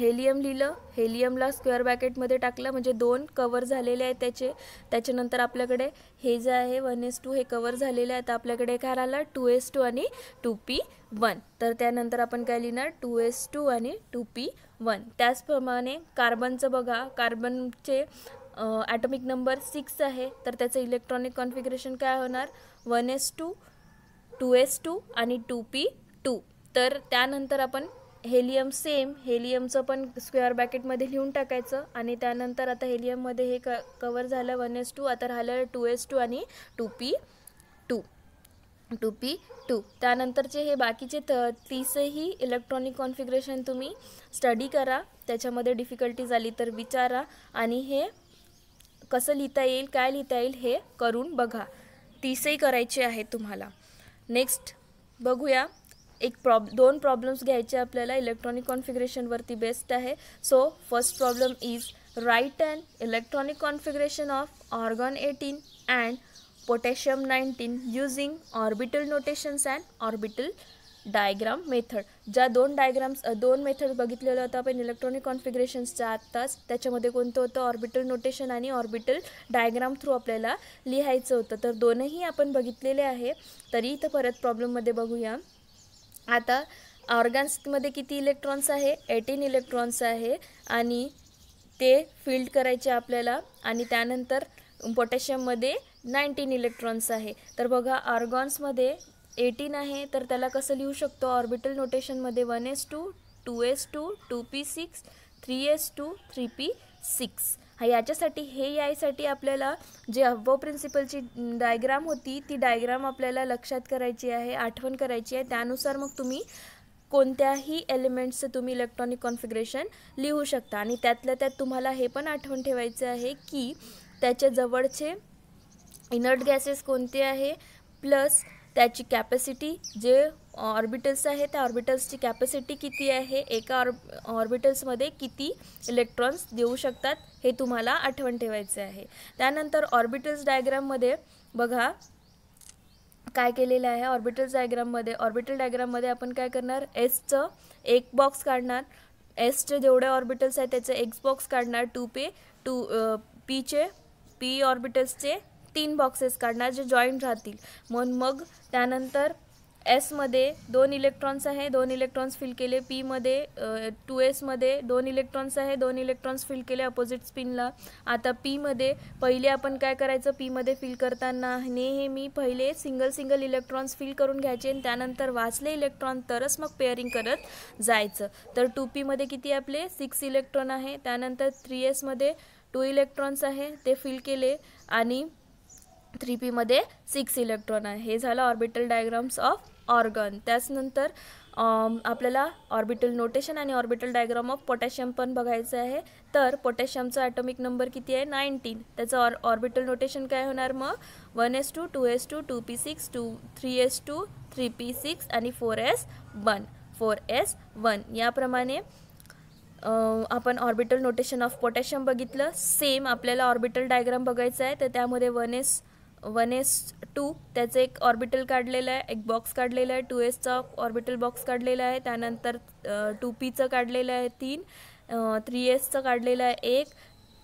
Speaker 1: हेलियम लिहिलं हेलियमला स्क्वेअर बॅकेटमध्ये टाकलं म्हणजे दोन कवर झालेले आहेत त्याचे त्याच्यानंतर आपल्याकडे हे जे आहे वन एस टू हे कवर झालेले आहेत आपल्याकडे काय राहिला टू एस टू आणि टू पी वन तर त्यानंतर आपण काय लिहिणार टू एस टू आणि टू पी वन त्याचप्रमाणे कार्बनचं बघा कार्बनचे ॲटॉमिक नंबर सिक्स आहे तर त्याचं इलेक्ट्रॉनिक कॉन्फिग्रेशन काय होणार one S two two S two आणि टू पी टू तर त्यानंतर आपण हेलियम सेम हेलियमचं पण स्क्वेअर बॅकेटमध्ये लिहून टाकायचं आणि त्यानंतर आता हेलियममध्ये हे क कवर झालं वन एस टू आता राहिलं टू एस टू आणि two P two two P two त्यानंतरचे हे बाकीचे त तीसही इलेक्ट्रॉनिक कॉन्फिगरेशन तुम्ही स्टडी करा त्याच्यामध्ये डिफिकल्टी झाली तर विचारा आणि हे कसं लिहिता येईल काय लिहिता येईल हे करून बघा तीसही करायचे आहे तुम्हाला नेक्स्ट बघूया एक प्रॉब दोन प्रॉब्लेम्स घ्यायचे आपल्याला इलेक्ट्रॉनिक कॉन्फिग्रेशनवरती बेस्ट आहे so first problem is write and electronic configuration of argon eighteen and potassium nineteen using orbital notations and orbital diagram method ज्या दोन डायग्राम्स दोन मेथड बघितलेलं होतं आपण इलेक्ट्रॉनिक कॉन्फिग्रेशन्सच्या आत्ताच त्याच्यामध्ये कोणतं होतं ऑर्बिटल नोटेशन आणि ऑर्बिटल डायग्राम थ्रू आपल्याला लिहायचं होतं तर दोनही आपण बघितलेले आहे तरी इथं परत प्रॉब्लेममध्ये बघूया आता ऑर्गन्समध्ये किती इलेक्ट्रॉन्स आहे एटीन इलेक्ट्रॉन्स आहे आणि ते फिल्ड करायचे आपल्याला आणि त्यानंतर पोटॅशियममध्ये नाईन्टीन इलेक्ट्रॉन्स आहे तर बघा ऑर्गॉन्समध्ये एटीन आहे तर त्याला कसं लिहू शकतो ऑर्बिटल नोटेशनमध्ये one S two two S two two P six three S two three p six याच्यासाठी हे यायसाठी आपल्याला जे अव्वो प्रिन्सिपलची डायग्राम होती ती डायग्राम आपल्याला लक्षात करायची आहे आठवण करायची आहे त्यानुसार मग तुम्ही कोणत्याही एलिमेंट्सचं तुम्ही इलेक्ट्रॉनिक कॉन्फिग्रेशन लिहू शकता आणि त्यातल्या त्यात तुम्हाला हे पण आठवण ठेवायचं आहे की त्याच्या जवळचे इनर्ट गॅसेस कोणते आहे प्लस त्याची कॅपॅसिटी जे ऑर्बिटल्स आहे त्या ऑर्बिटल्सची कॅपॅसिटी किती आहे एका ऑर् ऑर्बिटल्समध्ये किती इलेक्ट्रॉन्स देऊ शकतात हे तुम्हाला आठवण ठेवायचे आहे त्यानंतर ऑर्बिटल्स डायग्राममध्ये बघा काय केलेलं आहे ऑर्बिटल्स डायग्राममध्ये ऑर्बिटल डायग्राममध्ये आपण काय करणार एसचं एक बॉक्स काढणार एसचे जेवढे ऑर्बिटल्स आहेत त्याचे एक्स बॉक्स काढणार टू पे टू पीचे पी ऑर्बिटल्सचे तीन बॉक्सेस काढणार जे जॉईंट राहतील मग मग त्यानंतर एसमध्ये दोन इलेक्ट्रॉन्स आहे दोन इलेक्ट्रॉन्स फिल केले पीमध्ये टू एसमध्ये दोन इलेक्ट्रॉन्स आहे दोन इलेक्ट्रॉन्स फिल केले अपोजिट स्पिनला आता पीमध्ये पहिले आपण काय करायचं पीमध्ये फिल करताना नेहमी पहिले सिंगल सिंगल इलेक्ट्रॉन्स फिल करून घ्यायचे आणि त्यानंतर वाचले इलेक्ट्रॉन तरच मग पेअरिंग करत जायचं तर टू पीमध्ये किती आपले सिक्स इलेक्ट्रॉन आहे त्यानंतर थ्री एसमध्ये टू इलेक्ट्रॉन्स आहे ते फिल केले आणि थ्री पीमध्ये सिक्स इलेक्ट्रॉन आहे हे झालं ऑर्बिटल डायग्राम्स ऑफ ऑर्गन त्याचनंतर आपल्याला ऑर्बिटल नोटेशन आणि ऑर्बिटल डायग्राम ऑफ पोटॅशियम पण बघायचं आहे तर पोटॅशियमचा ॲटॉमिक नंबर किती आहे नाईन्टीन त्याचं ऑर ऑर्बिटल नोटेशन काय होणार मग one S two two S two two P six two three S two three p six आणि four s one four s one याप्रमाणे आपण ऑर्बिटल नोटेशन ऑफ पोटॅशियम बघितलं सेम आपल्याला orbital diagram बघायचं आहे तर त्यामध्ये one S one S two त्याचं एक ऑर्बिटल काढलेलं आहे एक बॉक्स काढलेला आहे टू एसचा ऑर्बिटल बॉक्स काढलेला आहे त्यानंतर टू पीचं काढलेलं आहे तीन थ्री एसचं काढलेलं आहे एक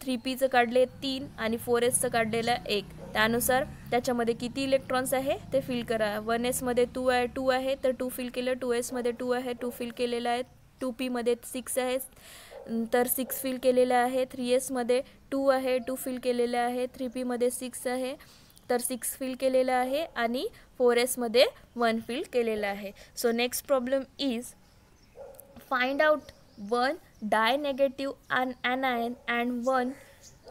Speaker 1: थ्री पीचं काढले तीन आणि फोर एसचं काढलेलं आहे एक त्यानुसार त्याच्यामध्ये किती इलेक्ट्रॉन्स आहे ते फिल करा वन एसमध्ये टू आहे टू आहे तर टू फिल केलं टू एसमध्ये टू आहे टू फिल केलेलं आहे टू पीमध्ये सिक्स आहे तर सिक्स फिल केलेलं आहे थ्री एसमध्ये टू आहे टू फिल केलेलं आहे थ्री पीमध्ये सिक्स आहे तर सिक्स फिल केलेलं आहे आणि फोर एसमध्ये वन फिल केलेलं आहे so next problem is find out one di negative an ion and one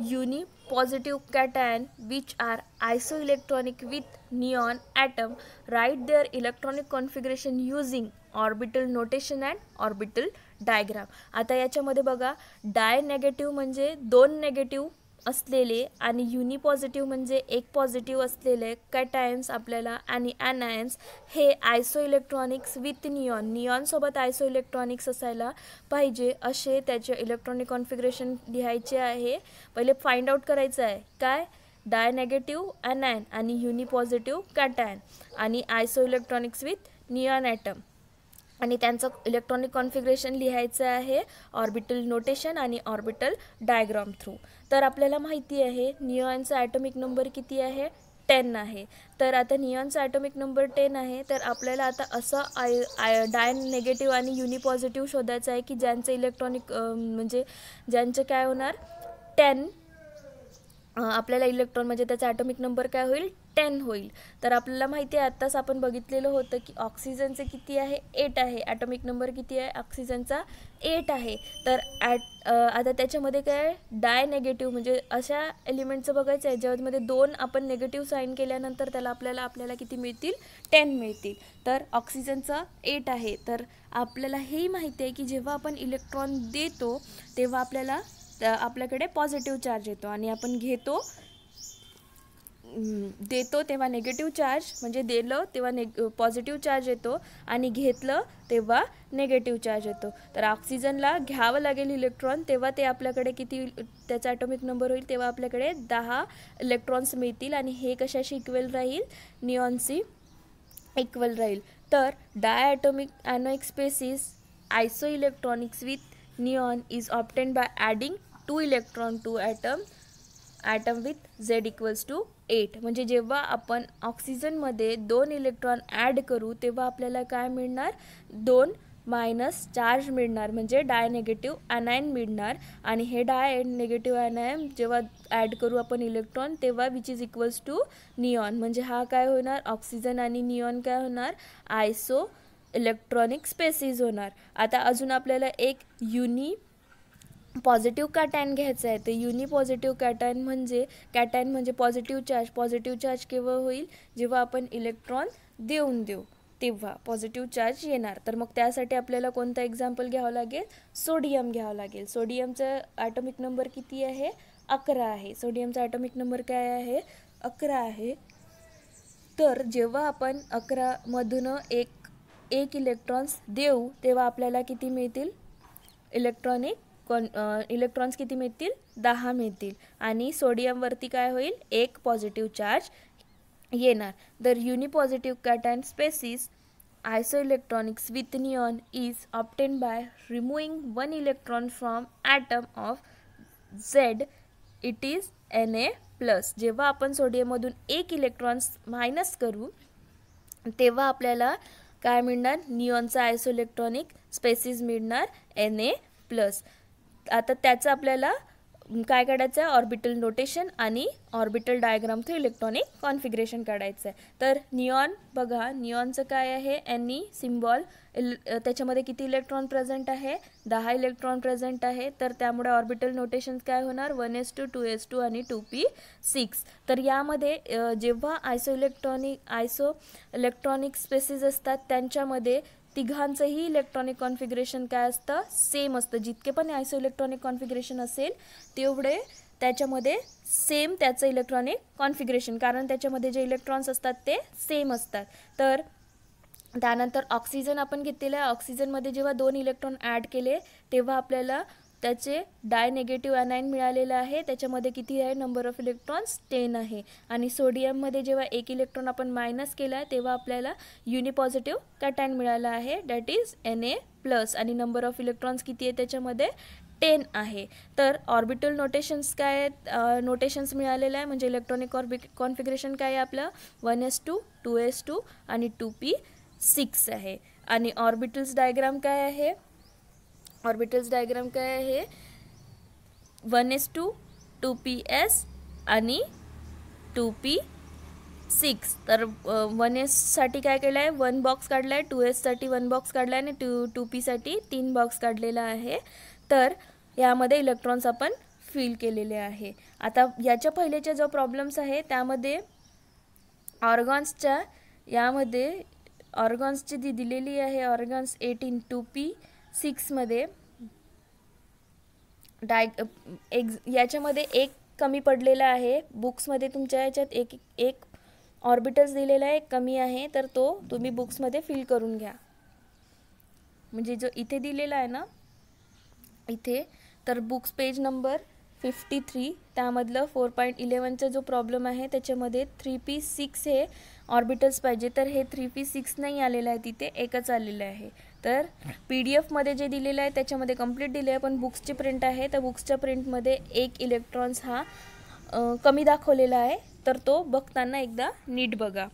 Speaker 1: uni positive cation which are iso electronic with neon atom write their electronic configuration using orbital notation and orbital diagram आता याच्यामध्ये बघा डाय negative म्हणजे दोन negative असलेले आणि युनिपॉझिटिव्ह म्हणजे एक positive असलेले कॅटायन्स आपल्याला आणि अनायन्स हे आयसो इलेक्ट्रॉनिक्स विथ नियॉन नियॉनसोबत आयसो इलेक्ट्रॉनिक्स असायला पाहिजे असे त्याचे इलेक्ट्रॉनिक कॉन्फिगरेशन लिहायचे आहे पहिले फाइंड आउट करायचं आहे काय डाय नेगेटिव्ह अनायन आणि युनिपॉझिटिव्ह कॅटायन आणि iso electronics with neon atom आणि त्यांचं इलेक्ट्रॉनिक कॉन्फिग्रेशन लिहायचं आहे ऑर्बिटल नोटेशन आणि ऑर्बिटल डायग्राम थ्रू तर आपल्याला माहिती आहे निऑनचा ॲटॉमिक नंबर किती आहे टेन आहे तर आता नियॉनचा ॲटॉमिक नंबर टेन आहे तर आपल्याला आता असं आय आय डायन नेगेटिव्ह आणि युनिपॉझिटिव्ह पॉझिटिव्ह शोधायचं आहे की ज्यांचं इलेक्ट्रॉनिक म्हणजे ज्यांचं काय होणार टेन आपल्याला इलेक्ट्रॉन म्हणजे त्याचा ॲटॉमिक नंबर काय होईल टेन होईल तर आपल्याला माहिती आहे आत्ताच आपण बघितलेलं होतं की ऑक्सिजनचं किती आहे एट आहे ॲटॉमिक नंबर किती आहे ऑक्सिजनचा एट आहे तर ॲट आता त्याच्यामध्ये काय डाय नेगेटिव्ह म्हणजे अशा एलिमेंटचं बघायचं आहे ज्यामध्ये दोन आपण नेगेटिव्ह साईन केल्यानंतर त्याला आपल्याला आपल्याला किती मिळतील टेन मिळतील तर ऑक्सिजनचा एट आहे तर आपल्याला हेही माहिती आहे की जेव्हा आपण इलेक्ट्रॉन देतो तेव्हा आपल्याला आपल्याकडे पॉझिटिव्ह चार्ज येतो आणि आपण घेतो देतो तेव्हा नेगेटिव चार्ज म्हणजे देलं तेव्हा ने पॉझिटिव्ह चार्ज येतो आणि घेतलं तेव्हा नेगेटिव्ह चार्ज येतो तर ऑक्सिजनला घ्यावं लागेल इलेक्ट्रॉन तेव्हा ते आपल्याकडे किती त्याचा ॲटॉमिक नंबर होईल तेव्हा आपल्याकडे दहा इलेक्ट्रॉन्स मिळतील आणि हे कशाशी इक्वल राहील निऑनशी इक्वल राहील तर atomic anionic species iso electronics with neon is obtained by adding two electron to atom atom with Z equals to eight म्हणजे जेव्हा आपण ऑक्सिजनमध्ये दोन इलेक्ट्रॉन ॲड करू तेव्हा आपल्याला काय मिळणार दोन मायनस चार्ज मिळणार म्हणजे डाय नेगेटिव्ह अनायन मिळणार आणि हे डाय नेगेटिव अनायन जेव्हा ॲड करू आपण इलेक्ट्रॉन तेव्हा which is equals to neon म्हणजे हा काय होणार ऑक्सिजन आणि नियॉन काय होणार आयसो इलेक्ट्रॉनिक स्पेसिस होणार आता अजून आपल्याला एक युनी पॉझिटिव्ह कॅटॅन घ्यायचं आहे ते युनिपॉझिटिव्ह पॉझिटिव्ह कॅटायन म्हणजे कॅटॅन म्हणजे पॉझिटिव्ह चार्ज पॉझिटिव्ह चार्ज केव्हा होईल जेव्हा आपण इलेक्ट्रॉन देऊन देऊ तेव्हा पॉझिटिव्ह चार्ज येणार तर मग त्यासाठी आपल्याला कोणता एक्झाम्पल घ्यावं लागेल सोडियम घ्यावं लागेल सोडियमचं ॲटॉमिक नंबर किती आहे अकरा आहे सोडियमचा ॲटॉमिक नंबर काय आहे अकरा आहे तर जेव्हा आपण अकरामधून एक एक इलेक्ट्रॉन्स देऊ तेव्हा आपल्याला किती मिळतील इलेक्ट्रॉनिक कॉन इलेक्ट्रॉन्स किती मिळतील दहा मिळतील आणि सोडियमवरती काय होईल एक पॉझिटिव्ह चार्ज येणार तर unipositive and species iso electronics with neon is obtained by removing one electron from atom of Z it is N A plus जेव्हा आपण सोडियममधून एक इलेक्ट्रॉन्स मायनस करू तेव्हा आपल्याला काय मिळणार नियॉनचा आयसो इलेक्ट्रॉनिक स्पेसिस मिळणार एन ए प्लस आता त्याचं आपल्याला काय काढायचं आहे ऑर्बिटल नोटेशन आणि orbital diagram through electronic configuration काढायचं आहे तर निऑन बघा निऑनचं काय आहे ई सिम्बॉल इल त्याच्यामध्ये किती इलेक्ट्रॉन प्रेझेंट आहे दहा इलेक्ट्रॉन प्रेझेंट आहे तर त्यामुळे ऑर्बिटल नोटेशन काय होणार one S two two S two आणि टू पी सिक्स तर यामध्ये जेव्हा iso electronic iso electronic species असतात त्यांच्यामध्ये तिघांचंही इलेक्ट्रॉनिक कॉन्फिग्रेशन काय असतं सेम असतं जितके पण आयसो इलेक्ट्रॉनिक कॉन्फिग्रेशन असेल तेवढे त्याच्यामध्ये सेम त्याचं इलेक्ट्रॉनिक कॉन्फिग्रेशन कारण त्याच्यामध्ये जे इलेक्ट्रॉन्स असतात ते सेम असतात तर त्यानंतर ऑक्सिजन आपण घेतलेलं आहे ऑक्सिजनमध्ये जेव्हा दोन इलेक्ट्रॉन ॲड केले तेव्हा आपल्याला त्याचे डाय नेगेटिव्ह अनाईन मिळालेलं आहे त्याच्यामध्ये किती आहे नंबर ऑफ इलेक्ट्रॉन्स टेन आहे आणि सोडियममध्ये जेव्हा एक इलेक्ट्रॉन आपण मायनस केला तेव्हा आपल्याला युनिपॉझिटिव्ह कॅटायन मिळाला आहे that is N A plus आणि नंबर ऑफ इलेक्ट्रॉन्स किती आहे त्याच्यामध्ये टेन आहे तर ऑर्बिटल नोटेशन्स काय आहेत नोटेशन्स मिळालेलं आहे म्हणजे इलेक्ट्रॉनिक ऑर्बि कॉन्फिग्रेशन काय आहे आपलं one S two two S two आणि टू पी सिक्स आहे आणि ऑर्बिटल्स डायग्राम काय आहे ऑर्बिटल्स डायग्राम काय आहे one S two two p s आणि टू पी सिक्स तर वन एससाठी काय केलं आहे वन बॉक्स काढला आहे टू एससाठी वन बॉक्स काढला आहे आणि टू टू पीसाठी तीन बॉक्स काढलेला आहे तर यामध्ये इलेक्ट्रॉन्स आपण फील केलेले आहे आता याच्या पहिलेच्या जो प्रॉब्लेम्स आहे त्यामध्ये ऑर्गॉन्सच्या यामध्ये ऑर्गॉन्सची जी दिलेली आहे ऑर्गॉन्स एटीन टू पी सिक्समध्ये डाय एक्झ याच्यामध्ये एक कमी पडलेला आहे बुक्समध्ये तुमच्या याच्यात एक एक ऑर्बिटल्स दिलेला आहे कमी आहे तर तो तुम्ही बुक्समध्ये फिल करून घ्या म्हणजे जो इथे दिलेला आहे ना इथे तर books page number fifty three त्यामधलं फोर पॉईंट इलेवनचा जो प्रॉब्लेम आहे त्याच्यामध्ये थ्री पी सिक्स हे ऑर्बिटल्स पाहिजे तर हे थ्री पी सिक्स नाही आलेलं आहे तिथे एकच आलेलं आहे तर पी डी एफमध्ये जे दिलेलं आहे त्याच्यामध्ये कंप्लीट दिले आहे पण बुक्सचे प्रिंट आहे तर बुक्सच्या प्रिंटमध्ये एक इलेक्ट्रॉन्स हा कमी दाखवलेला आहे तर तो बघताना एकदा नीट बघा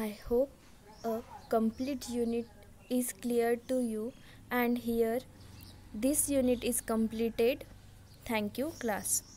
Speaker 1: I hope a complete unit is clear to you and here this unit is completed thank you you